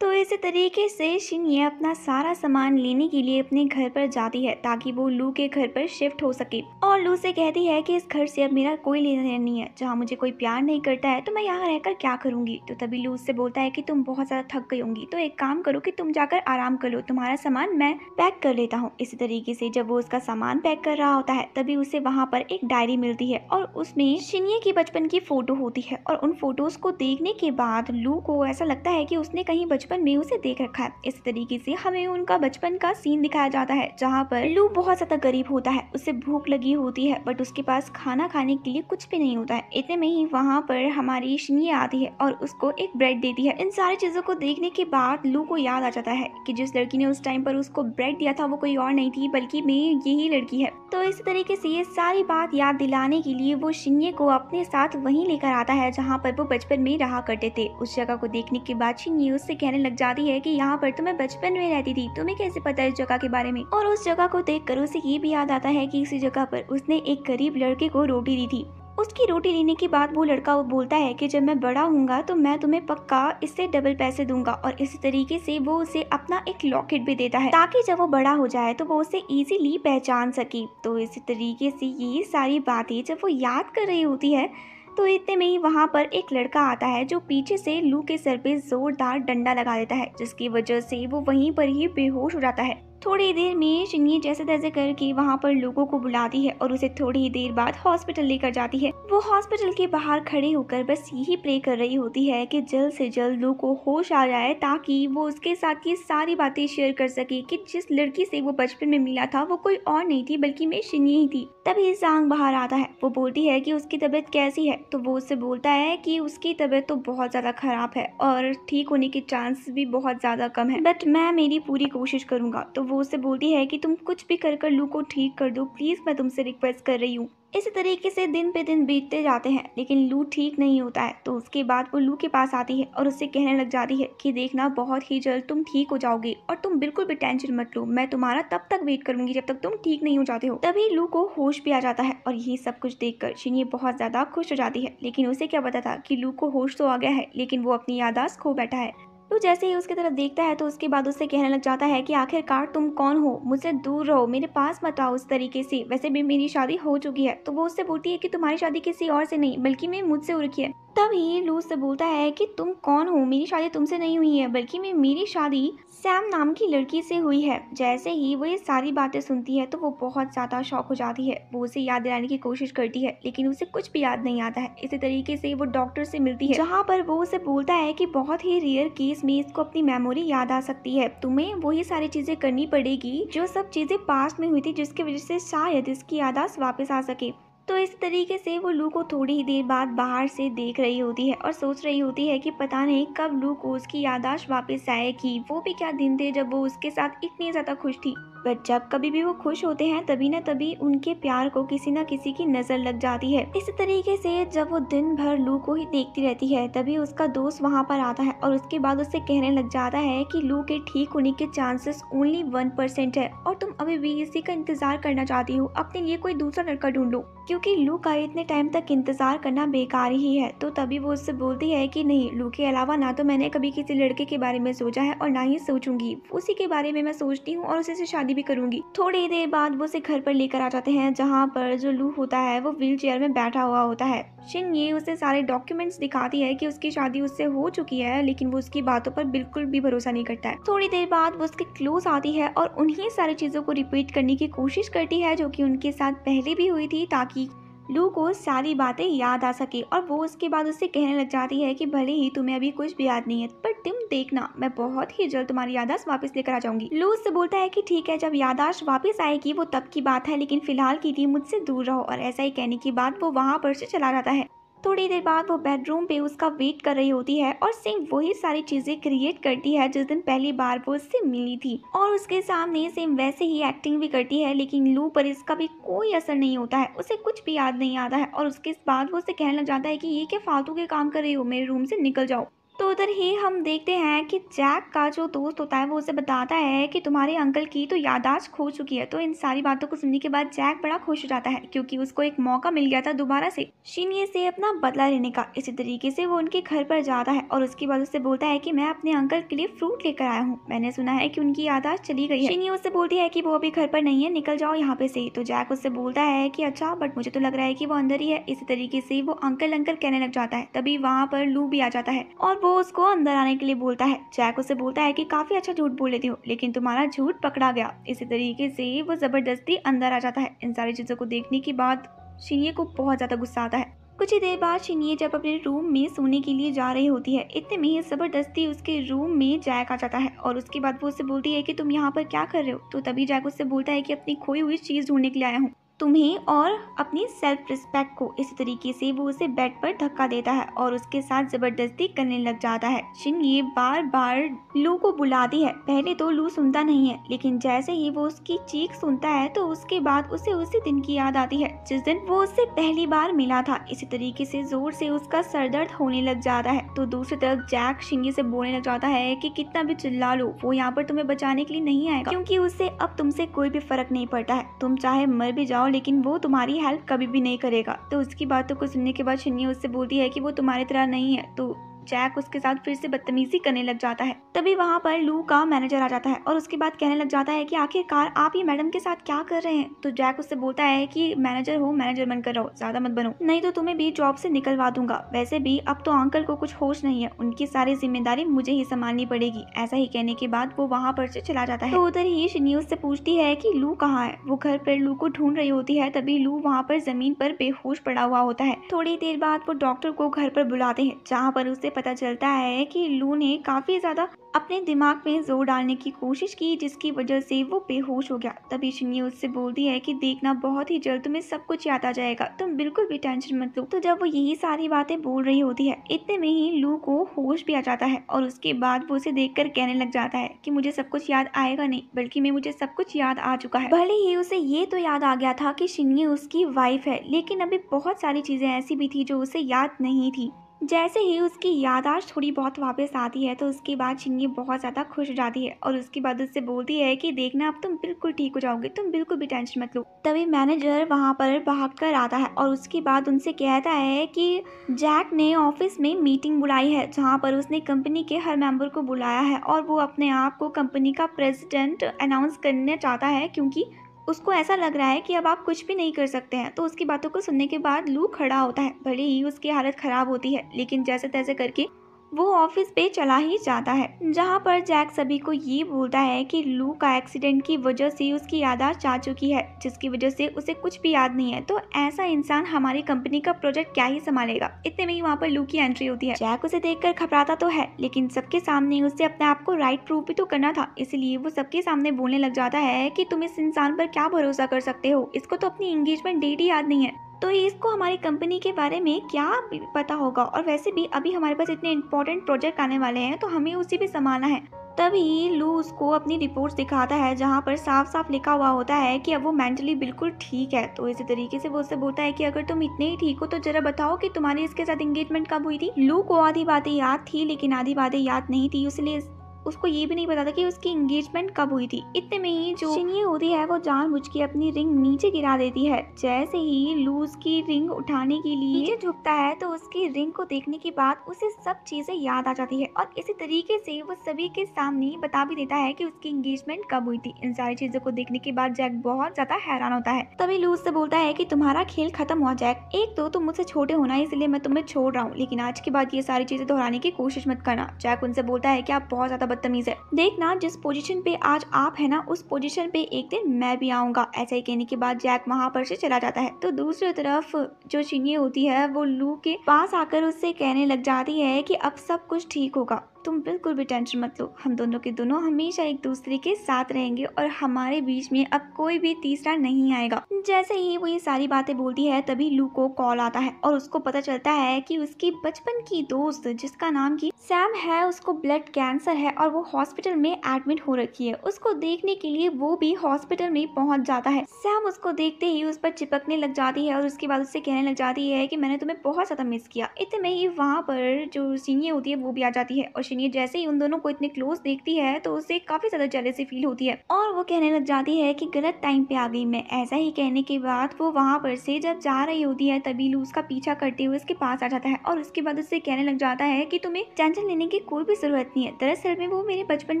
तो इसी तरीके से शिनिया अपना सारा सामान लेने के लिए अपने घर पर जाती है ताकि वो लू के घर पर शिफ्ट हो सके और लू से कहती है कि इस घर से अब मेरा कोई लेना देना नहीं है जहाँ मुझे कोई प्यार नहीं करता है तो मैं यहाँ रहकर क्या करूँगी तो तभी लू उससे बोलता है कि तुम बहुत ज़्यादा थक गई होंगी तो एक काम करो कि तुम जाकर आराम कर लो तुम्हारा सामान मैं पैक कर लेता हूँ इसी तरीके से जब वो उसका सामान पैक कर रहा होता है तभी उसे वहाँ पर एक डायरी मिलती है और उसमें शिनिया की बचपन की फोटो होती है और उन फोटोज को देखने के बाद लू को ऐसा लगता है की उसने कहीं बचपन बचपन में उसे देख रखा है इस तरीके से हमें उनका बचपन का सीन दिखाया जाता है जहाँ पर लू बहुत ज्यादा गरीब होता है उसे भूख लगी होती है बट उसके पास खाना खाने के लिए कुछ भी नहीं होता है इतने में ही वहाँ पर हमारी शनिया आती है और उसको एक ब्रेड देती है इन सारी चीजों को देखने के बाद लू को याद आ जाता है की जिस लड़की ने उस टाइम पर उसको ब्रेड दिया था वो कोई और नहीं थी बल्कि मैं यही लड़की है तो इस तरीके से ये सारी बात याद दिलाने के लिए वो शिन्ये को अपने साथ वहीं लेकर आता है जहाँ पर वो बचपन में रहा करते थे उस जगह को देखने के बाद शिन्ये उससे कहने कहने लग जाती है कि यहाँ पर तो मैं बचपन में रहती थी तुम्हें कैसे पता है इस जगह के बारे में और उस जगह को देख कर उसे ये भी याद आता है की इसी जगह पर उसने एक गरीब लड़के को रोटी दी थी उसकी रोटी लेने के बाद वो लड़का वो बोलता है कि जब मैं बड़ा हूँगा तो मैं तुम्हें पक्का इससे डबल पैसे दूंगा और इसी तरीके से वो उसे अपना एक लॉकेट भी देता है ताकि जब वो बड़ा हो जाए तो वो उसे इजीली पहचान सके तो इसी तरीके से ये सारी बातें जब वो याद कर रही होती है तो इतने में ही वहाँ पर एक लड़का आता है जो पीछे से लू के सर पे जोरदार डंडा लगा देता है जिसकी वजह से वो वहीं पर ही बेहोश हो जाता है थोड़ी देर में चिन्नी जैसे तैसे करके वहाँ पर लोगों को बुलाती है और उसे थोड़ी ही देर बाद हॉस्पिटल लेकर जाती है वो हॉस्पिटल के बाहर खड़े होकर बस यही प्रे कर रही होती है कि जल्द से जल्द लू को होश आ जाए ताकि वो उसके साथ ये सारी बातें शेयर कर सके कि जिस लड़की से वो बचपन में मिला था वो कोई और नहीं थी बल्कि मैं शिनी ही थी तभी जांग बाहर आता है वो बोलती है की उसकी तबीयत कैसी है तो वो उससे बोलता है की उसकी तबीयत तो बहुत ज़्यादा ख़राब है और ठीक होने के चांस भी बहुत ज़्यादा कम है बट मैं मेरी पूरी कोशिश करूँगा तो वो उसे बोलती है कि तुम कुछ भी कर कर लू को ठीक कर दो प्लीज़ मैं तुमसे रिक्वेस्ट कर रही हूँ इसी तरीके से दिन पे दिन बीतते जाते हैं लेकिन लू ठीक नहीं होता है तो उसके बाद वो लू के पास आती है और उससे कहने लग जाती है कि देखना बहुत ही जल्द तुम ठीक हो जाओगे और तुम बिल्कुल भी टेंशन मत लो मैं तुम्हारा तब तक वेट करूंगी जब तक तुम ठीक नहीं हो जाते हो तभी लू को होश भी आ जाता है और यही सब कुछ देख कर शिनी बहुत ज्यादा खुश हो जाती है लेकिन उसे क्या पता था की लू को होश तो आ गया है लेकिन वो अपनी यादाश्त खो बैठा है तो जैसे ही उसकी तरफ देखता है तो उसके बाद उससे कहने लग जाता है कि आखिरकार तुम कौन हो मुझसे दूर रहो मेरे पास मत आओ उस तरीके से वैसे भी मेरी शादी हो चुकी है तो वो उससे बोलती है कि तुम्हारी शादी किसी और से नहीं बल्कि मैं मुझसे हो रखी है तब ही से बोलता है कि तुम कौन हो मेरी शादी तुमसे नहीं हुई है बल्कि मैं मेरी शादी सैम नाम की लड़की से हुई है जैसे ही वो ये सारी बातें सुनती है तो वो बहुत ज़्यादा शौक हो जाती है वो उसे याद दिलाने की कोशिश करती है लेकिन उसे कुछ भी याद नहीं आता है इसी तरीके से वो डॉक्टर से मिलती है जहाँ पर वो उसे बोलता है कि बहुत ही रेयर केस में को अपनी मेमोरी याद आ सकती है तुम्हें वही सारी चीज़ें करनी पड़ेगी जो सब चीज़ें पास्ट में हुई थी जिसकी वजह से शायद इसकी यादाश्त वापस आ सके तो इस तरीके से वो लू को थोड़ी ही देर बाद बाहर से देख रही होती है और सोच रही होती है कि पता नहीं कब लू को उसकी यादाश्त वापस आएगी वो भी क्या दिन थे जब वो उसके साथ इतनी ज़्यादा खुश थी बट जब कभी भी वो खुश होते हैं तभी ना तभी उनके प्यार को किसी ना किसी की नज़र लग जाती है इस तरीके से जब वो दिन भर लू को ही देखती रहती है तभी उसका दोस्त वहाँ पर आता है और उसके बाद उससे कहने लग जाता है कि लू के ठीक होने के चांसेस ओनली वन परसेंट है और तुम अभी भी इसी का इंतजार करना चाहती हो अपने लिए कोई दूसरा लड़का ढूंढो लो क्योंकि लू का इतने टाइम तक इंतज़ार करना बेकार ही है तो तभी वो उससे बोलती है कि नहीं लू के अलावा ना तो मैंने कभी किसी लड़के के बारे में सोचा है और ना ही सोचूंगी उसी के बारे में मैं सोचती हूँ और उसी से शादी भी करूंगी थोड़ी देर बाद वो उसे घर पर लेकर आ जाते हैं जहाँ पर जो लू होता है वो व्हील चेयर में बैठा हुआ होता है शिन ये उसे सारे डॉक्यूमेंट्स दिखाती है कि उसकी शादी उससे हो चुकी है लेकिन वो उसकी बातों पर बिल्कुल भी भरोसा नहीं करता है थोड़ी देर बाद वो उसके क्लोज आती है और उन्हीं सारी चीज़ों को रिपीट करने की कोशिश करती है जो कि उनके साथ पहले भी हुई थी ताकि लू को सारी बातें याद आ सके और वो उसके बाद उससे कहने लग जाती है कि भले ही तुम्हें अभी कुछ भी याद नहीं है पर तुम देखना मैं बहुत ही जल्द तुम्हारी यादाश्त वापस लेकर आ जाऊंगी लू उससे बोलता है कि ठीक है जब यादाश्त वापस आएगी वो तब की बात है लेकिन फिलहाल की थी मुझसे दूर रहो और ऐसा ही कहने की बात वो वहाँ पर से चला जाता है थोड़ी देर बाद वो बेडरूम पे उसका वेट कर रही होती है और सेम वही सारी चीजें क्रिएट करती है जिस दिन पहली बार वो उससे मिली थी और उसके सामने सेम वैसे ही एक्टिंग भी करती है लेकिन लू पर इसका भी कोई असर नहीं होता है उसे कुछ भी याद नहीं आता है और उसके बाद वो उसे कहना चाहता है कि ये क्या फालतू के काम कर रही हो मेरे रूम से निकल जाओ तो उधर ही हम देखते हैं कि जैक का जो दोस्त होता है वो उसे बताता है कि तुम्हारे अंकल की तो यादाश्त खो चुकी है तो इन सारी बातों को सुनने के बाद जैक बड़ा खुश हो जाता है क्योंकि उसको एक मौका मिल गया था दोबारा से शीनिये से अपना बदला लेने का इसी तरीके से वो उनके घर पर जाता है और उसके बाद उससे बोलता है की मैं अपने अंकल के लिए फ्रूट लेकर आया हूँ मैंने सुना है की उनकी यादाश्त चली गई है उससे बोलती है की वो अभी घर पर नहीं है निकल जाओ यहाँ पे से तो जैक उससे बोलता है की अच्छा बट मुझे तो लग रहा है की वो अंदर ही है इसी तरीके से वो अंकल अंकल कहने लग जाता है तभी वहाँ पर लू भी आ जाता है और वो उसको अंदर आने के लिए बोलता है जैक उसे बोलता है कि काफ़ी अच्छा झूठ बोल लेती हो लेकिन तुम्हारा झूठ पकड़ा गया इसी तरीके से वो ज़बरदस्ती अंदर आ जाता है इन सारी चीज़ों को देखने के बाद शिनिये को बहुत ज़्यादा गुस्सा आता है कुछ ही देर बाद शिनिये जब अपने रूम में सोने के लिए जा रही होती है इतने में ही ज़बरदस्ती उसके रूम में जैक आ जाता है और उसके बाद वो उससे बोलती है कि तुम यहाँ पर क्या कर रहे हो तो तभी जैक उससे बोलता है कि अपनी खोई हुई चीज़ ढूंढने के लिए आया हूँ तुम्हें और अपनी सेल्फ रिस्पेक्ट को इसी तरीके से वो उसे बेड पर धक्का देता है और उसके साथ ज़बरदस्ती करने लग जाता है शिन ये बार बार लू को बुलाती है पहले तो लू सुनता नहीं है लेकिन जैसे ही वो उसकी चीख सुनता है तो उसके बाद उसे उसी दिन की याद आती है जिस दिन वो उससे पहली बार मिला था इसी तरीके से जोर से उसका सर दर्द होने लग जाता है तो दूसरी तरफ जैक शिंगी से बोलने लग जाता है कि कितना भी चिल्ला लो वो यहाँ पर तुम्हें बचाने के लिए नहीं आएगा क्यूँकी उससे अब तुमसे कोई भी फर्क नहीं पड़ता है तुम चाहे मर भी जाओ लेकिन वो तुम्हारी हेल्प कभी भी नहीं करेगा तो उसकी बातों तो को सुनने के बाद शनि उससे बोलती है कि वो तुम्हारी तरह नहीं है तो जैक उसके साथ फिर से बदतमीजी करने लग जाता है तभी वहाँ पर लू का मैनेजर आ जाता है और उसके बाद कहने लग जाता है कि आखिरकार आप ये मैडम के साथ क्या कर रहे हैं तो जैक उससे बोलता है कि मैनेजर हो मैनेजर बनकर रहो ज्यादा मत बनो नहीं तो तुम्हें भी जॉब से निकलवा दूंगा वैसे भी अब तो अंकल को कुछ होश नहीं है उनकी सारी जिम्मेदारी मुझे ही संभालनी पड़ेगी ऐसा ही कहने के बाद वो वहाँ पर ऐसी चला जाता है तो उधर ही शनी उससे पूछती है कि लू कहाँ है वो घर पर लू को ढूंढ रही होती है तभी लू वहाँ पर जमीन पर बेहोश पड़ा हुआ होता है थोड़ी देर बाद वो डॉक्टर को घर पर बुलाते हैं जहाँ पर उसे पता चलता है कि लू ने काफ़ी ज़्यादा अपने दिमाग में जोर डालने की कोशिश की जिसकी वजह से वो बेहोश हो गया तभी शिन्नी उससे बोलती है कि देखना बहुत ही जल्द तुम्हें सब कुछ याद आ जाएगा तुम बिल्कुल भी टेंशन मत लो तो जब वो यही सारी बातें बोल रही होती है इतने में ही लू को होश भी आ जाता है और उसके बाद वो उसे देख कर कहने लग जाता है की मुझे सब कुछ याद आएगा नहीं बल्कि मैं मुझे सब कुछ याद आ चुका है भले ही उसे ये तो याद आ गया था की शिन्नी उसकी वाइफ है लेकिन अभी बहुत सारी चीजें ऐसी भी थी जो उसे याद नहीं थी जैसे ही उसकी यादाश्त थोड़ी बहुत वापस आती है तो उसके बाद चिंगी बहुत ज़्यादा खुश हो जाती है और उसके बाद उससे बोलती है कि देखना अब तुम बिल्कुल ठीक हो जाओगे तुम बिल्कुल भी टेंशन मत लो तभी मैनेजर वहाँ पर भाग कर आता है और उसके बाद उनसे कहता है कि जैक ने ऑफिस में मीटिंग बुलाई है जहाँ पर उसने कंपनी के हर मेम्बर को बुलाया है और वो अपने आप को कंपनी का प्रेसिडेंट अनाउंस करना चाहता है क्योंकि उसको ऐसा लग रहा है कि अब आप कुछ भी नहीं कर सकते हैं तो उसकी बातों को सुनने के बाद लू खड़ा होता है भले ही उसकी हालत ख़राब होती है लेकिन जैसे तैसे करके वो ऑफिस पे चला ही जाता है जहाँ पर जैक सभी को ये बोलता है कि लू का एक्सीडेंट की वजह से उसकी यादाश्त जा चुकी है जिसकी वजह से उसे कुछ भी याद नहीं है तो ऐसा इंसान हमारी कंपनी का प्रोजेक्ट क्या ही संभालेगा इतने में ही वहाँ पर लू की एंट्री होती है जैक उसे कर घबराता तो है लेकिन सबके सामने उसे अपने आप को राइट प्रूव भी तो करना था इसलिए वो सबके सामने बोलने लग जाता है की तुम इस इंसान पर क्या भरोसा कर सकते हो इसको तो अपनी एंगेजमेंट डेट ही याद नहीं है तो इसको हमारी कंपनी के बारे में क्या पता होगा और वैसे भी अभी हमारे पास इतने इंपॉर्टेंट प्रोजेक्ट आने वाले हैं तो हमें उसे भी संभालना है तभी लू उसको अपनी रिपोर्ट्स दिखाता है जहाँ पर साफ साफ लिखा हुआ होता है कि अब वो मेंटली बिल्कुल ठीक है तो इसी तरीके से वो उससे बोलता है कि अगर तुम इतने ही ठीक हो तो जरा बताओ कि तुम्हारी इसके साथ एंगेजमेंट कब हुई थी लू को आधी बातें याद थी लेकिन आधी बातें याद नहीं थी इसलिए उसको ये भी नहीं पता था कि उसकी इंगेजमेंट कब हुई थी इतने में ही जो चिनिए होती है वो जानबूझ के अपनी रिंग नीचे गिरा देती है जैसे ही लूज की रिंग उठाने के लिए नीचे झुकता है तो उसकी रिंग को देखने के बाद उसे सब चीजें याद आ जाती है और इसी तरीके से वो सभी के सामने बता भी देता है की उसकी इंगेजमेंट कब हुई थी इन सारी चीजों को देखने के बाद जैक बहुत ज्यादा हैरान होता है तभी लूज से बोलता है की तुम्हारा खेल खत्म हुआ जैक एक तो तुम मुझसे छोटे होना इसलिए मैं तुम्हें छोड़ रहा हूँ लेकिन आज के बाद ये सारी चीजें दोहराने की कोशिश मत करना जैक उनसे बोलता है की आप बहुत ज्यादा बदतमीज़ है देखना जिस पोजीशन पे आज आप है ना उस पोजीशन पे एक दिन मैं भी आऊंगा ऐसा ही कहने के बाद जैक वहां पर से चला जाता है तो दूसरी तरफ जो चीनी होती है वो लू के पास आकर उससे कहने लग जाती है कि अब सब कुछ ठीक होगा तुम बिल्कुल भी टेंशन मत लो हम दोनों के दोनों हमेशा एक दूसरे के साथ रहेंगे और हमारे बीच में अब कोई भी तीसरा नहीं आएगा जैसे ही वो ये सारी बातें बोलती है तभी लू को कॉल आता है और उसको पता चलता है कि उसकी बचपन की दोस्त जिसका नाम की सैम है उसको ब्लड कैंसर है और वो हॉस्पिटल में एडमिट हो रखी है उसको देखने के लिए वो भी हॉस्पिटल में पहुंच जाता है सैम उसको देखते ही उस पर चिपकने लग जाती है और उसके बाद उससे कहने लग जाती है की मैंने तुम्हें बहुत ज्यादा मिस किया इतने में ही वहाँ पर जो सीनियर होती है वो भी आ जाती है और दर्शनीय जैसे ही उन दोनों को इतने क्लोज देखती है तो उसे काफी ज्यादा से फील होती है और वो कहने लग जाती है कि गलत टाइम पे आ गई मैं ऐसा ही कहने के बाद वो वहाँ पर से जब जा रही होती है तभी लू उसका पीछा करते हुए उसके पास आ जाता है और उसके बाद उससे कहने लग जाता है की तुम्हें टेंशन लेने की कोई भी जरूरत नहीं है दरअसल में वो मेरे बचपन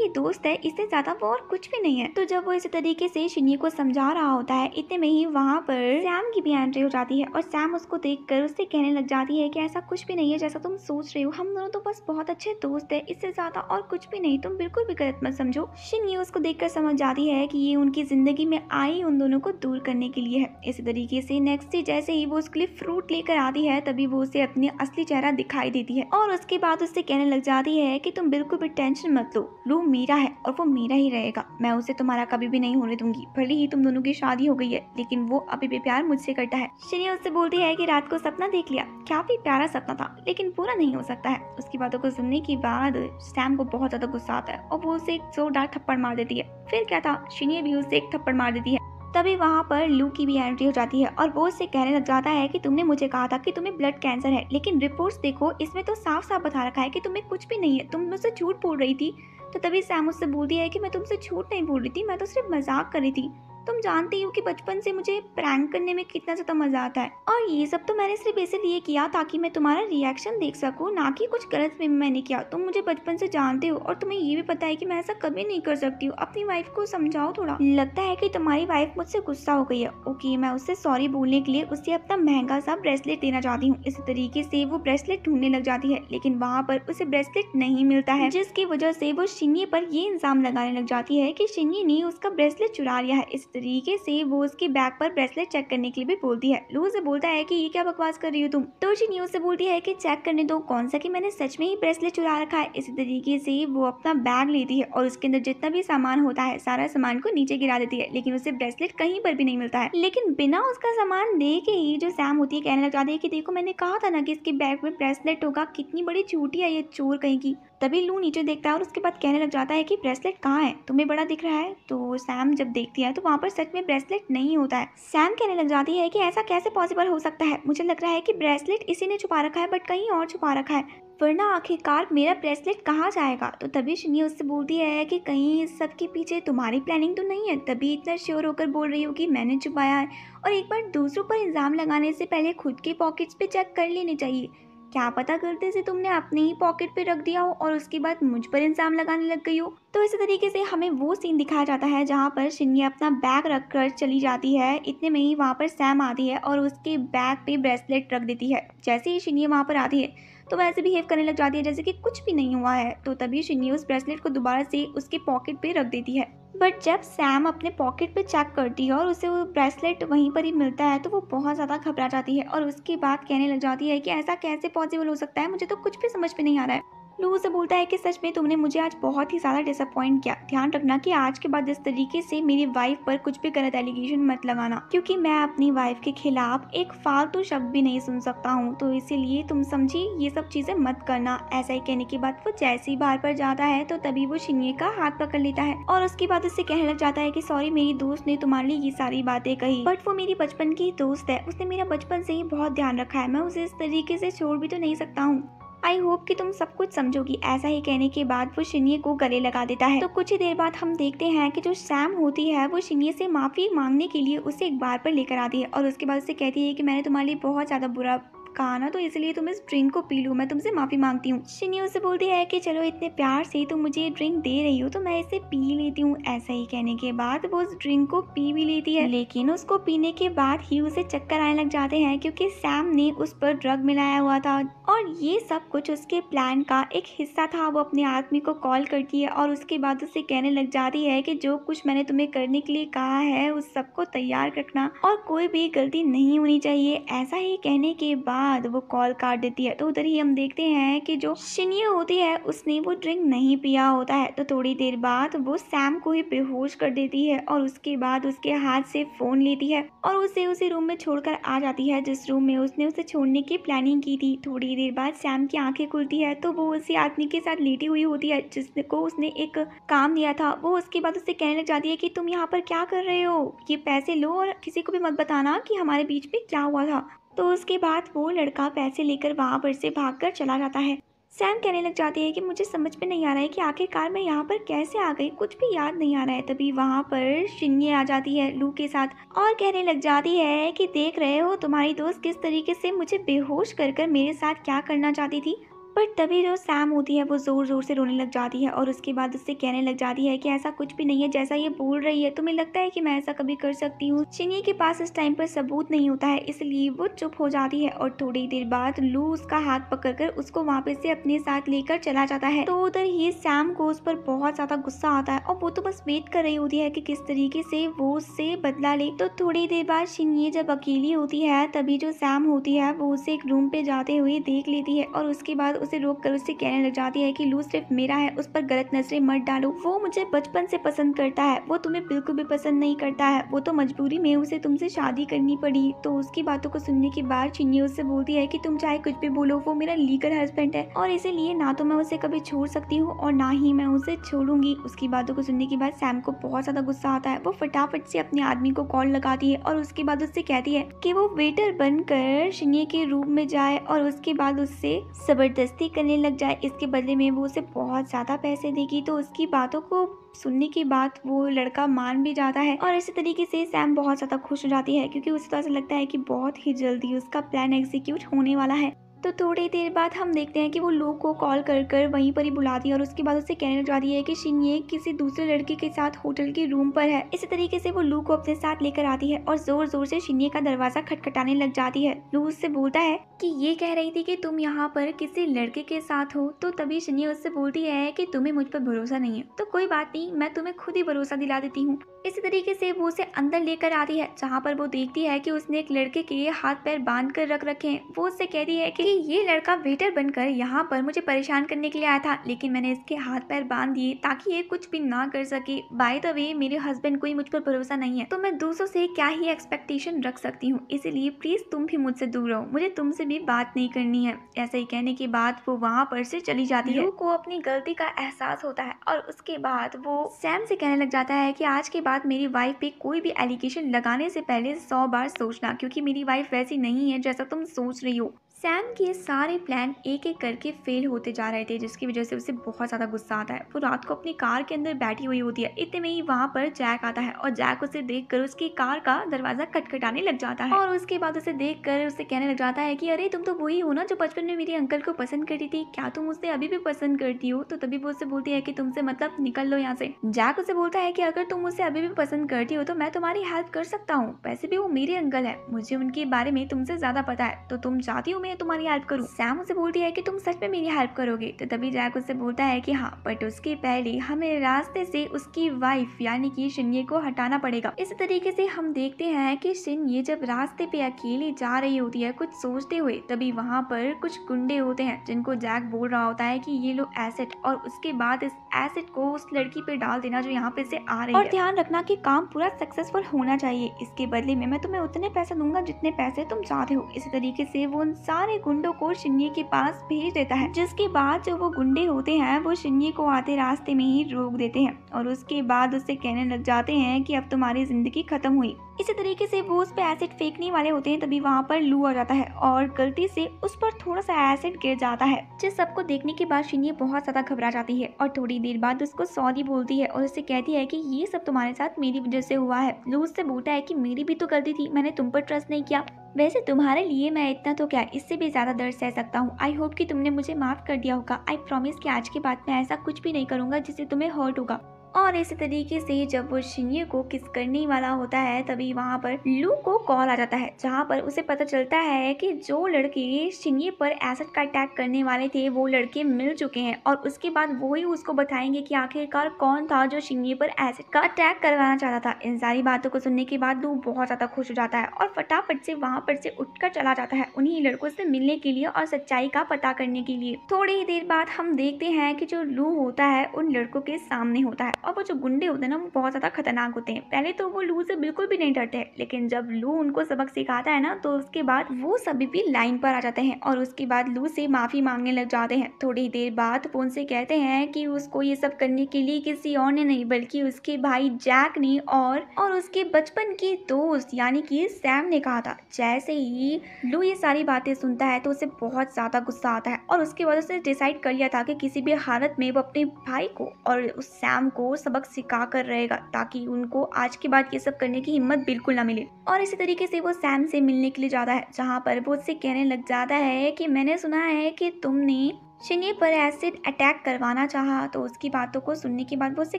की दोस्त है इससे ज्यादा वो और कुछ भी नहीं है तो जब वो इसी तरीके से शिनी को समझा रहा होता है इतने में ही वहाँ पर सैम की भी एंट्री हो जाती है और सैम उसको देख कर उससे कहने लग जाती है की ऐसा कुछ भी नहीं है जैसा तुम सोच रहे हो हम दोनों तो बस बहुत अच्छे दोस्त दोस्त है इससे ज्यादा और कुछ भी नहीं तुम बिल्कुल भी गलत मत समझो शिन ये उसको देख समझ जाती है कि ये उनकी जिंदगी में आई उन दोनों को दूर करने के लिए है इसी तरीके से नेक्स्ट डे जैसे ही वो उसके लिए फ्रूट लेकर आती है तभी वो उसे अपने असली चेहरा दिखाई देती है और उसके बाद उससे कहने लग जाती है की तुम बिल्कुल भी टेंशन मत लो रूम मेरा है और वो मेरा ही रहेगा मैं उसे तुम्हारा कभी भी नहीं होने दूंगी भले ही तुम दोनों की शादी हो गई है लेकिन वो अभी भी प्यार मुझसे करता है शिनी उससे बोलती है की रात को सपना देख लिया क्या भी प्यारा सपना था लेकिन पूरा नहीं हो सकता है उसकी बातों को सुनने के बाद बाद सैम को बहुत ज़्यादा गुस्सा आता है और वो उसे एक जोरदार थप्पड़ मार देती है फिर क्या था शिनी भी उसे एक थप्पड़ मार देती है तभी वहाँ पर लू की भी एंट्री हो जाती है और वो उसे कहने लग जाता है कि तुमने मुझे कहा था कि तुम्हें ब्लड कैंसर है लेकिन रिपोर्ट्स देखो इसमें तो साफ साफ बता रखा है कि तुम्हें कुछ भी नहीं है तुम मुझसे झूठ बोल रही थी तो तभी सैम उससे बोलती है कि मैं तुमसे झूठ नहीं बोल रही थी मैं तो सिर्फ मजाक कर रही थी तुम जानते हो कि बचपन से मुझे प्रैंक करने में कितना ज़्यादा मज़ा आता है और ये सब तो मैंने सिर्फ इसलिए किया ताकि मैं तुम्हारा रिएक्शन देख सकूँ ना कि कुछ गलत भी मैंने किया तुम मुझे बचपन से जानते हो और तुम्हें ये भी पता है कि मैं ऐसा कभी नहीं कर सकती हूँ अपनी वाइफ को समझाओ थोड़ा लगता है की तुम्हारी वाइफ मुझसे गुस्सा हो गई है ओके मैं उससे सॉरी बोलने के लिए उसे अपना महंगा सा ब्रेसलेट देना चाहती हूँ इसी तरीके से वो ब्रेसलेट ढूंढने लग जाती है लेकिन वहाँ पर उसे ब्रेसलेट नहीं मिलता है जिसकी वजह से वो शिन्ये पर ये इंजाम लगाने लग जाती है की शिंगी ने उसका ब्रेसलेट चुरा लिया है इस तरीके से वो उसके बैग पर ब्रेसलेट चेक करने के लिए भी बोलती है लू से बोलता है कि ये क्या बकवास कर रही हो तुम तो उसी न्यूज से बोलती है कि चेक करने दो कौन सा कि मैंने सच में ही ब्रेसलेट चुरा रखा है इसी तरीके से वो अपना बैग लेती है और उसके अंदर जितना भी सामान होता है सारा सामान को नीचे गिरा देती है लेकिन उसे ब्रेसलेट कहीं पर भी नहीं मिलता है लेकिन बिना उसका सामान दे के ही जो सैम होती है कहने लग जाती है की देखो मैंने कहा था ना कि इसके बैग में ब्रेसलेट होगा कितनी बड़ी चूटी है ये चोर कहीं की तभी लू नीचे देखता है और उसके बाद कहने लग जाता है कि ब्रेसलेट कहाँ है तुम्हें बड़ा दिख रहा है तो सैम जब देखती है तो वहाँ पर सच में ब्रेसलेट नहीं होता है सैम कहने लग जाती है कि ऐसा कैसे पॉसिबल हो सकता है मुझे लग रहा है कि ब्रेसलेट इसी ने छुपा रखा है बट कहीं और छुपा रखा है वरना आखिरकार मेरा ब्रेसलेट कहाँ जाएगा तो तभी शनि उससे बोलती है कि कहीं इस सब के पीछे तुम्हारी प्लानिंग तो नहीं है तभी इतना श्योर होकर बोल रही हो कि मैंने छुपाया है और एक बार दूसरों पर इल्ज़ाम लगाने से पहले खुद के पॉकेट्स पे चेक कर लेने चाहिए क्या पता गलती से तुमने अपने ही पॉकेट पे रख दिया हो और उसके बाद मुझ पर इंसाम लगाने लग गई हो तो इसी तरीके से हमें वो सीन दिखाया जाता है जहाँ पर शिन्नी अपना बैग रख कर चली जाती है इतने में ही वहाँ पर सैम आती है और उसके बैग पे ब्रेसलेट रख देती है जैसे ही शिन्नी वहाँ पर आती है तो वह ऐसे बिहेव करने लग जाती है जैसे कि कुछ भी नहीं हुआ है तो तभी शिन्नी उस ब्रेसलेट को दोबारा से उसके पॉकेट पे रख देती है बट जब सैम अपने पॉकेट पे चेक करती है और उसे वो ब्रेसलेट वहीं पर ही मिलता है तो वो बहुत ज़्यादा घबरा जाती है और उसके बाद कहने लग जाती है कि ऐसा कैसे पॉसिबल हो सकता है मुझे तो कुछ भी समझ में नहीं आ रहा है लू उसे बोलता है कि सच में तुमने मुझे आज बहुत ही ज़्यादा डिसअपॉइंट किया ध्यान रखना कि आज के बाद इस तरीके से मेरी वाइफ पर कुछ भी गलत एलिगेशन मत लगाना क्योंकि मैं अपनी वाइफ के खिलाफ एक फालतू शब्द भी नहीं सुन सकता हूँ तो इसीलिए तुम समझी ये सब चीज़ें मत करना ऐसा ही कहने के बाद वो जैसे ही बाहर पर जाता है तो तभी वो शिनिए का हाथ पकड़ लेता है और उसके बाद उससे कहने लग जाता है की सॉरी मेरी दोस्त ने तुम्हारे लिए ये सारी बातें कही बट वो मेरी बचपन की दोस्त है उसने मेरा बचपन से ही बहुत ध्यान रखा है मैं उसे इस तरीके से छोड़ भी तो नहीं सकता हूँ आई होप कि तुम सब कुछ समझोगी ऐसा ही कहने के बाद वो शिनिए को गले लगा देता है तो कुछ ही देर बाद हम देखते हैं कि जो सैम होती है वो शिनिए से माफ़ी मांगने के लिए उसे एक बार पर लेकर आती है और उसके बाद उसे कहती है कि मैंने तुम्हारे लिए बहुत ज़्यादा बुरा कहा ना तो इसलिए तुम इस ड्रिंक को पी लूँ मैं तुमसे माफ़ी मांगती हूँ शिनी उसे बोलती है कि चलो इतने प्यार से तुम मुझे ये ड्रिंक दे रही हो तो मैं इसे पी लेती हूँ ऐसा ही कहने के बाद वो उस ड्रिंक को पी भी लेती है लेकिन उसको पीने के बाद ही उसे चक्कर आने लग जाते हैं क्योंकि सैम ने उस पर ड्रग मिलाया हुआ था और ये सब कुछ उसके प्लान का एक हिस्सा था वो अपने आदमी को कॉल करती है और उसके बाद उसे कहने लग जाती है कि जो कुछ मैंने तुम्हें करने के लिए कहा है उस सबको तैयार रखना और कोई भी गलती नहीं होनी चाहिए ऐसा ही कहने के बाद बाद वो कॉल काट देती है तो उधर ही हम देखते हैं कि जो शिनिया होती है उसने वो ड्रिंक नहीं पिया होता है तो थोड़ी देर बाद वो सैम को ही बेहोश कर देती है और उसके बाद उसके हाथ से फोन लेती है और उसे उसी रूम में छोड़कर आ जाती है जिस रूम में उसने उसे छोड़ने की प्लानिंग की थी थोड़ी देर बाद सैम की आंखें खुलती है तो वो उसी आदमी के साथ लेटी हुई होती है जिसको उसने एक काम दिया था वो उसके बाद उससे कहने लग जाती है की तुम यहाँ पर क्या कर रहे हो ये पैसे लो और किसी को भी मत बताना की हमारे बीच में क्या हुआ था तो उसके बाद वो लड़का पैसे लेकर वहाँ पर से भाग कर चला जाता है सैम कहने लग जाती है कि मुझे समझ में नहीं आ रहा है कि आखिरकार मैं यहाँ पर कैसे आ गई कुछ भी याद नहीं आ रहा है तभी वहाँ पर शिंगे आ जाती है लू के साथ और कहने लग जाती है कि देख रहे हो तुम्हारी दोस्त किस तरीके से मुझे बेहोश कर कर मेरे साथ क्या करना चाहती थी पर तभी जो सैम होती है वो ज़ोर ज़ोर से रोने लग जाती है और उसके बाद उससे कहने लग जाती है कि ऐसा कुछ भी नहीं है जैसा ये बोल रही है तुम्हें लगता है कि मैं ऐसा कभी कर सकती हूँ चिनी के पास इस टाइम पर सबूत नहीं होता है इसलिए वो चुप हो जाती है और थोड़ी देर बाद लू उसका हाथ कर उसको वापस से अपने साथ लेकर चला जाता है तो उधर ही सैम को उस पर बहुत ज्यादा गुस्सा आता है और वो तो बस वेट कर रही होती है कि किस तरीके से वो उससे बदला ले तो थोड़ी देर बाद शिनिए जब अकेली होती है तभी जो सैम होती है वो उसे एक रूम पे जाते हुए देख लेती है और उसके बाद उसे रोक कर उससे कहने लग जाती है कि लू सिर्फ मेरा है उस पर गलत नज़रें मत डालो वो मुझे बचपन से पसंद करता है वो तुम्हें बिल्कुल भी पसंद नहीं करता है वो तो मजबूरी में उसे तुमसे शादी करनी पड़ी तो उसकी बातों को सुनने के बाद चिन्नी उससे बोलती है की तुम चाहे कुछ भी बोलो वो मेरा लीगल हस्बैंड है और इसीलिए ना तो मैं उसे कभी छोड़ सकती हूँ और ना ही मैं उसे छोड़ूंगी उसकी बातों को सुनने के बाद सैम को बहुत ज़्यादा गुस्सा आता है वो फटाफट से अपने आदमी को कॉल लगाती है और उसके बाद उससे कहती है कि वो वेटर बनकर शिन्य के रूम में जाए और उसके बाद उससे जबरदस्त ज़बरदस्ती करने लग जाए इसके बदले में वो उसे बहुत ज़्यादा पैसे देगी तो उसकी बातों को सुनने के बाद वो लड़का मान भी जाता है और इसी तरीके से सैम बहुत ज़्यादा खुश हो जाती है क्योंकि उसे तो ऐसा लगता है कि बहुत ही जल्दी उसका प्लान एग्जीक्यूट होने वाला है तो थोड़ी देर बाद हम देखते हैं कि वो लू को कॉल कर कर वहीं पर ही बुलाती है और उसके बाद उसे कहने जाती है कि शिनये किसी दूसरे लड़के के साथ होटल के रूम पर है इसी तरीके से वो लू को अपने साथ लेकर आती है और जोर जोर से शिनये का दरवाजा खटखटाने लग जाती है लू उससे बोलता है कि ये कह रही थी कि तुम यहाँ पर किसी लड़के के साथ हो तो तभी शनिया उससे बोलती है कि तुम्हें मुझ पर भरोसा नहीं है तो कोई बात नहीं मैं तुम्हें खुद ही भरोसा दिला देती हूँ इसी तरीके से वो उसे अंदर लेकर आती है जहाँ पर वो देखती है कि उसने एक लड़के के हाथ पैर बांध कर रख रखे हैं वो उससे कहती है कि ये लड़का वेटर बनकर यहाँ पर मुझे परेशान करने के लिए आया था लेकिन मैंने इसके हाथ पैर बांध दिए ताकि ये कुछ भी ना कर सके बाय द वे मेरे हस्बैंड कोई मुझ पर भरोसा नहीं है तो मैं दूसरों से क्या ही एक्सपेक्टेशन रख सकती हूँ इसीलिए प्लीज तुम भी मुझसे दूर रहो मुझे तुमसे भी बात नहीं करनी है ऐसा ही कहने के बाद वो वहाँ पर से चली जाती है को अपनी गलती का एहसास होता है और उसके बाद वो सैम से कहने लग जाता है की आज के बाद मेरी वाइफ पे कोई भी एलिगेशन लगाने से पहले सौ बार सोचना क्योंकि मेरी वाइफ वैसी नहीं है जैसा तुम सोच रही हो सैम के सारे प्लान एक एक करके फेल होते जा रहे थे जिसकी वजह से उसे बहुत ज़्यादा गुस्सा आता है वो रात को अपनी कार के अंदर बैठी हुई होती है इतने में ही वहाँ पर जैक आता है और जैक उसे देखकर उसकी कार का दरवाजा खटखटाने लग जाता है और उसके बाद उसे देख कर उसे कहने लग जाता है कि अरे तुम तो वही हो ना जो बचपन में मेरे अंकल को पसंद करती थी क्या तुम उसे अभी भी पसंद करती हो तो तभी वो उसे बोलती है की तुमसे मतलब निकल लो यहाँ से जैक उसे बोलता है की अगर तुम उसे अभी भी पसंद करती हो तो मैं तुम्हारी हेल्प कर सकता हूँ वैसे भी वो मेरे अंकल है मुझे उनके बारे में तुमसे ज्यादा पता है तो तुम चाहती हो मैं तुम्हारी हेल्प करूँ सैम उसे बोलती है कि तुम सच में मेरी हेल्प करोगे तो तभी जैक उससे बोलता है कि हाँ बट उसके पहले हमें रास्ते से उसकी वाइफ यानी कि शिन्ये को हटाना पड़ेगा इस तरीके से हम देखते हैं कि शिन्ये जब रास्ते पे अकेली जा रही होती है कुछ सोचते हुए तभी वहाँ पर कुछ गुंडे होते हैं जिनको जैक बोल रहा होता है कि ये लो एसेट और उसके बाद इस एसिड को उस लड़की पे डाल देना जो यहाँ पे से आ रही और है और ध्यान रखना कि काम पूरा सक्सेसफुल होना चाहिए इसके बदले में मैं तुम्हें उतने पैसे दूंगा जितने पैसे तुम चाहते हो इसी तरीके से वो उन सारे गुंडों को शिन्नी के पास भेज देता है जिसके बाद जो वो गुंडे होते हैं वो शिन्नी को आते रास्ते में ही रोक देते हैं और उसके बाद उससे कहने लग जाते हैं की अब तुम्हारी जिंदगी खत्म हुई इसी तरीके से वो उस पर एसिड फेंकने वाले होते हैं तभी वहाँ पर लू आ जाता है और गलती से उस पर थोड़ा सा एसिड गिर जाता है जिस सबको देखने के बाद शिन्नी बहुत ज्यादा घबरा जाती है और थोड़ी थोड़ी देर बाद उसको सॉरी बोलती है और उसे कहती है कि ये सब तुम्हारे साथ मेरी वजह से हुआ है लू उससे बोलता है कि मेरी भी तो गलती थी मैंने तुम पर ट्रस्ट नहीं किया वैसे तुम्हारे लिए मैं इतना तो क्या इससे भी ज़्यादा दर्द सह सकता हूँ आई होप कि तुमने मुझे माफ़ कर दिया होगा आई प्रॉमिस कि आज के बाद मैं ऐसा कुछ भी नहीं करूंगा जिससे तुम्हें हर्ट होगा और इसी तरीके से जब वो शिन्ये को किस करने वाला होता है तभी वहाँ पर लू को कॉल आ जाता है जहाँ पर उसे पता चलता है कि जो लड़के शिन्ये पर एसिड का अटैक करने वाले थे वो लड़के मिल चुके हैं और उसके बाद वो ही उसको बताएंगे कि आखिरकार कौन था जो शिन्ये पर एसिड का अटैक करवाना चाहता था इन सारी बातों को सुनने के बाद लू बहुत ज़्यादा खुश हो जाता है और फटाफट से वहाँ पर से उठ चला जाता है उन्ही लड़कों से मिलने के लिए और सच्चाई का पता करने के लिए थोड़ी ही देर बाद हम देखते हैं की जो लू होता है उन लड़कों के सामने होता है और वो जो गुंडे होते हैं ना वो बहुत ज़्यादा खतरनाक होते हैं पहले तो वो लू से बिल्कुल भी नहीं डरते हैं लेकिन जब लू उनको सबक सिखाता है ना तो उसके बाद वो सभी भी लाइन पर आ जाते हैं और उसके बाद लू से माफ़ी मांगने लग जाते हैं थोड़ी देर बाद वो उनसे कहते हैं कि उसको ये सब करने के लिए किसी और ने नहीं बल्कि उसके भाई जैक ने और, और उसके बचपन के दोस्त यानी कि सैम ने कहा था जैसे ही लू ये सारी बातें सुनता है तो उसे बहुत ज़्यादा गुस्सा आता है और उसके बाद उसने डिसाइड कर लिया था कि किसी भी हालत में वो अपने भाई को और उस सैम को वो सबक सिखा कर रहेगा ताकि उनको आज के बाद ये सब करने की हिम्मत बिल्कुल ना मिले और इसी तरीके से वो सैम से मिलने के लिए जाता है जहाँ पर वो उससे कहने लग जाता है कि मैंने सुना है कि तुमने शिनी पर एसिड अटैक करवाना चाहा तो उसकी बातों को सुनने के बाद वो उससे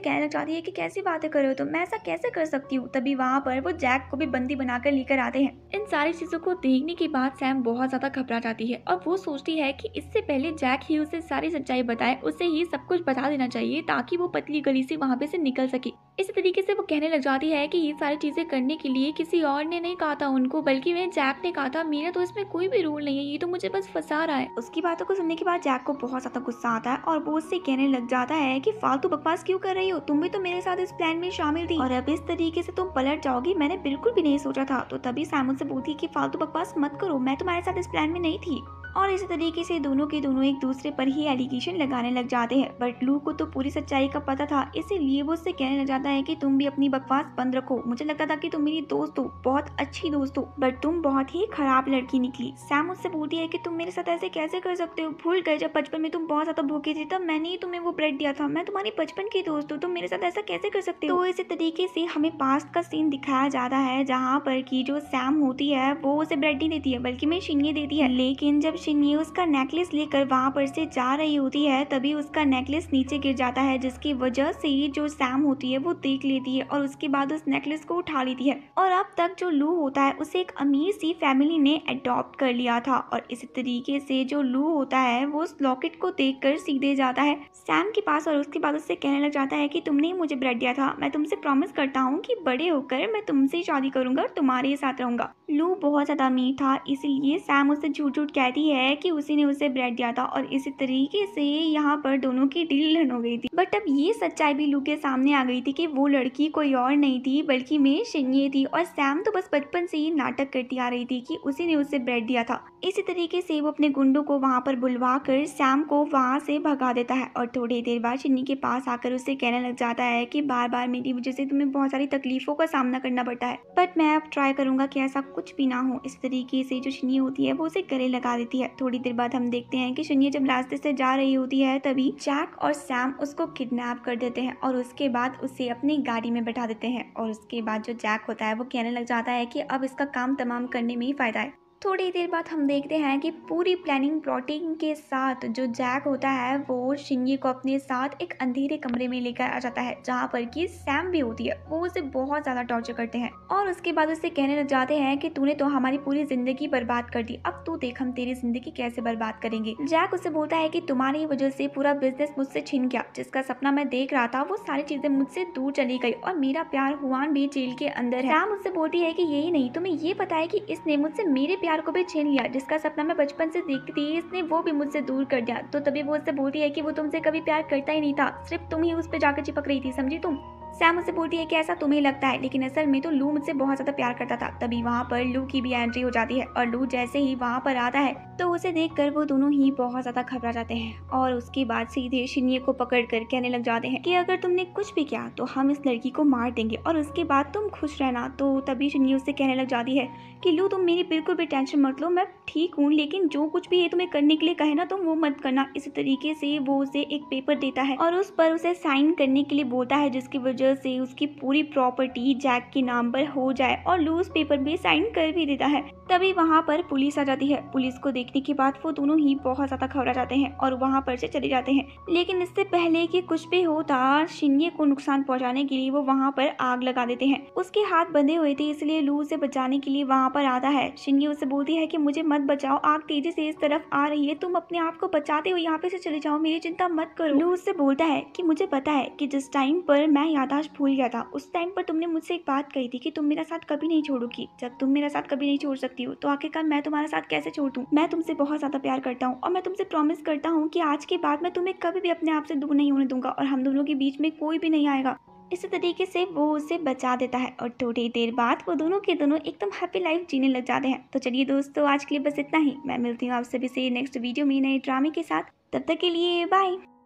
कहना चाहती है कि कैसी बातें कर रहे हो तो मैं ऐसा कैसे कर सकती हूँ तभी वहाँ पर वो जैक को भी बंदी बनाकर लेकर आते हैं इन सारी चीजों को देखने के बाद सैम बहुत ज्यादा घबरा जाती है और वो सोचती है कि इससे पहले जैक ही उसे सारी सच्चाई बताए उसे ही सब कुछ बता देना चाहिए ताकि वो पतली गली से वहाँ पे से निकल सके इसी तरीके से वो कहने लग जाती है कि ये सारी चीजें करने के लिए किसी और ने नहीं कहा था उनको बल्कि वह जैक ने कहा था मेरा तो इसमें कोई भी रोल नहीं है ये तो मुझे बस फंसा रहा है उसकी बातों को सुनने के बाद जैक को बहुत ज़्यादा गुस्सा आता है और वो उससे कहने लग जाता है कि फालतू बकवास क्यों कर रही हो तुम भी तो मेरे साथ इस प्लान में शामिल थी और अब इस तरीके से तुम पलट जाओगी मैंने बिल्कुल भी नहीं सोचा था तो तभी सैमुअल से बोलती कि फालतू बकवास मत करो मैं तुम्हारे साथ इस प्लान में नहीं थी और इसी तरीके से दोनों के दोनों एक दूसरे पर ही एलिगेशन लगाने लग जाते हैं बट लू को तो पूरी सच्चाई का पता था इसीलिए वो उससे कहने लग जाता है कि तुम भी अपनी बकवास बंद रखो मुझे लगता था कि तुम मेरी दोस्त हो बहुत अच्छी दोस्त हो बट तुम बहुत ही खराब लड़की निकली सैम उससे बोलती है कि तुम मेरे साथ ऐसे कैसे कर सकते हो भूल गए जब बचपन में तुम बहुत ज्यादा भूखे थे तब मैंने ही तुम्हें वो ब्रेड दिया था मैं तुम्हारी बचपन की दोस्त हूँ तुम मेरे साथ ऐसा कैसे कर सकते हो तो इसी तरीके से हमें पास्ट का सीन दिखाया जाता है जहाँ पर की जो सैम होती है वो उसे ब्रेड नहीं देती है बल्कि मैं छीनिए देती है लेकिन जब शिन्नी उसका नेकलेस लेकर वहाँ पर से जा रही होती है तभी उसका नेकलेस नीचे गिर जाता है जिसकी वजह से ही जो सैम होती है वो देख लेती है और उसके बाद उस नेकलेस को उठा लेती है और अब तक जो लू होता है उसे एक अमीर सी फैमिली ने अडॉप्ट कर लिया था और इसी तरीके से जो लू होता है वो उस लॉकेट को देख कर सीधे जाता है सैम के पास और उसके बाद उससे कहने लग जाता है की तुमने ही मुझे ब्रेड दिया था मैं तुमसे प्रॉमिस करता हूँ की बड़े होकर मैं तुमसे शादी करूंगा और तुम्हारे साथ रहूंगा लू बहुत ज्यादा अमीर था इसीलिए सैम उससे झूठ झूठ कहती है है कि उसी ने उसे ब्रेड दिया था और इसी तरीके से यहाँ पर दोनों की डील हो गई थी बट अब ये सच्चाई भी लू के सामने आ गई थी कि वो लड़की कोई और नहीं थी बल्कि मे शिन्ये थी और सैम तो बस बचपन से ही नाटक करती आ रही थी कि उसी ने उसे ब्रेड दिया था इसी तरीके से वो अपने गुंडों को वहाँ पर बुलवा कर सैम को वहाँ से भगा देता है और थोड़ी देर बाद शिन्नी के पास आकर उसे कहने लग जाता है कि बार बार मेरी वजह से तुम्हें बहुत सारी तकलीफों का सामना करना पड़ता है बट मैं अब ट्राई करूंगा कि ऐसा कुछ भी ना हो इस तरीके से जो शिन्नी होती है वो उसे गले लगा देती है है थोड़ी देर बाद हम देखते हैं कि शनिया जब रास्ते से जा रही होती है तभी जैक और सैम उसको किडनैप कर देते हैं और उसके बाद उसे अपनी गाड़ी में बैठा देते हैं और उसके बाद जो जैक होता है वो कहने लग जाता है कि अब इसका काम तमाम करने में ही फायदा है थोड़ी देर बाद हम देखते हैं कि पूरी प्लानिंग प्लॉटिंग के साथ जो जैक होता है वो शिंगी को अपने साथ एक अंधेरे कमरे में लेकर आ जाता है जहाँ पर कि सैम भी होती है वो उसे बहुत ज़्यादा टॉर्चर करते हैं और उसके बाद उसे कहने लग जाते हैं कि तूने तो हमारी पूरी जिंदगी बर्बाद कर दी अब तू देख हम तेरी जिंदगी कैसे बर्बाद करेंगे जैक उसे बोलता है कि तुम्हारी वजह से पूरा बिजनेस मुझसे छिन गया जिसका सपना मैं देख रहा था वो सारी चीजें मुझसे दूर चली गई और मेरा प्यार हुआ भी जेल के अंदर है सैम उससे बोलती है कि यही नहीं तुम्हें ये पता है कि इसने मुझसे मेरे प्यार प्यार को भी छीन लिया जिसका सपना मैं बचपन से देखती थी इसने वो भी मुझसे दूर कर दिया तो तभी वो उससे बोलती है कि वो तुमसे कभी प्यार करता ही नहीं था सिर्फ तुम ही उस पर जाकर चिपक रही थी समझी तुम सैम उसे बोलती है कि ऐसा तुम्हें लगता है लेकिन असल में तो लू मुझसे बहुत ज्यादा प्यार करता था तभी वहाँ पर लू की भी एंट्री हो जाती है और लू जैसे ही वहाँ पर आता है तो उसे देख कर वो दोनों ही बहुत ज्यादा घबरा जाते हैं और उसके बाद सीधे शिनिये को पकड़ कर कहने लग जाते हैं की अगर तुमने कुछ भी किया तो हम इस लड़की को मार देंगे और उसके बाद तुम खुश रहना तो तभी शिनिये उससे कहने लग जाती है कि लू तुम मेरी बिल्कुल भी टेंशन मत लो मैं ठीक हूँ लेकिन जो कुछ भी ये तुम्हें करने के लिए कहे ना तुम वो मत करना इसी तरीके से वो उसे एक पेपर देता है और उस पर उसे साइन करने के लिए बोलता है जिसकी वजह तरह से उसकी पूरी प्रॉपर्टी जैक के नाम पर हो जाए और लूज पेपर भी साइन कर भी देता है तभी वहाँ पर पुलिस आ जाती है पुलिस को देखने के बाद वो दोनों ही बहुत ज्यादा खबरा जाते हैं और वहाँ पर से चले जाते हैं लेकिन इससे पहले कि कुछ भी होता शिंगे को नुकसान पहुँचाने के लिए वो वहाँ पर आग लगा देते हैं उसके हाथ बंधे हुए थे इसलिए लू उसे बचाने के लिए वहाँ पर आता है शिंगे उसे बोलती है की मुझे मत बचाओ आग तेजी से इस तरफ आ रही है तुम अपने आप को बचाते हुए यहाँ पे से चले जाओ मेरी चिंता मत करो लू उससे बोलता है की मुझे पता है की जिस टाइम पर मैं यहाँ आज भूल गया था उस टाइम पर तुमने मुझसे एक बात कही थी कि तुम मेरा साथ कभी नहीं छोड़ोगी जब तुम मेरा साथ कभी नहीं छोड़ सकती हो तो आखिरकार मैं तुम्हारा साथ कैसे छोड़ दूँ मैं तुमसे बहुत ज़्यादा प्यार करता हूँ और मैं तुमसे प्रॉमिस करता हूँ कि आज के बाद मैं तुम्हें कभी भी अपने आप से दूर नहीं होने दूंगा और हम दोनों के बीच में कोई भी नहीं आएगा इसी तरीके से वो उसे बचा देता है और थोड़ी देर बाद वो दोनों के दोनों एकदम हैप्पी लाइफ जीने लग जाते हैं तो चलिए दोस्तों आज के लिए बस इतना ही मैं मिलती हूँ आप सभी से नेक्स्ट वीडियो में नए ड्रामे के साथ तब तक के लिए बाय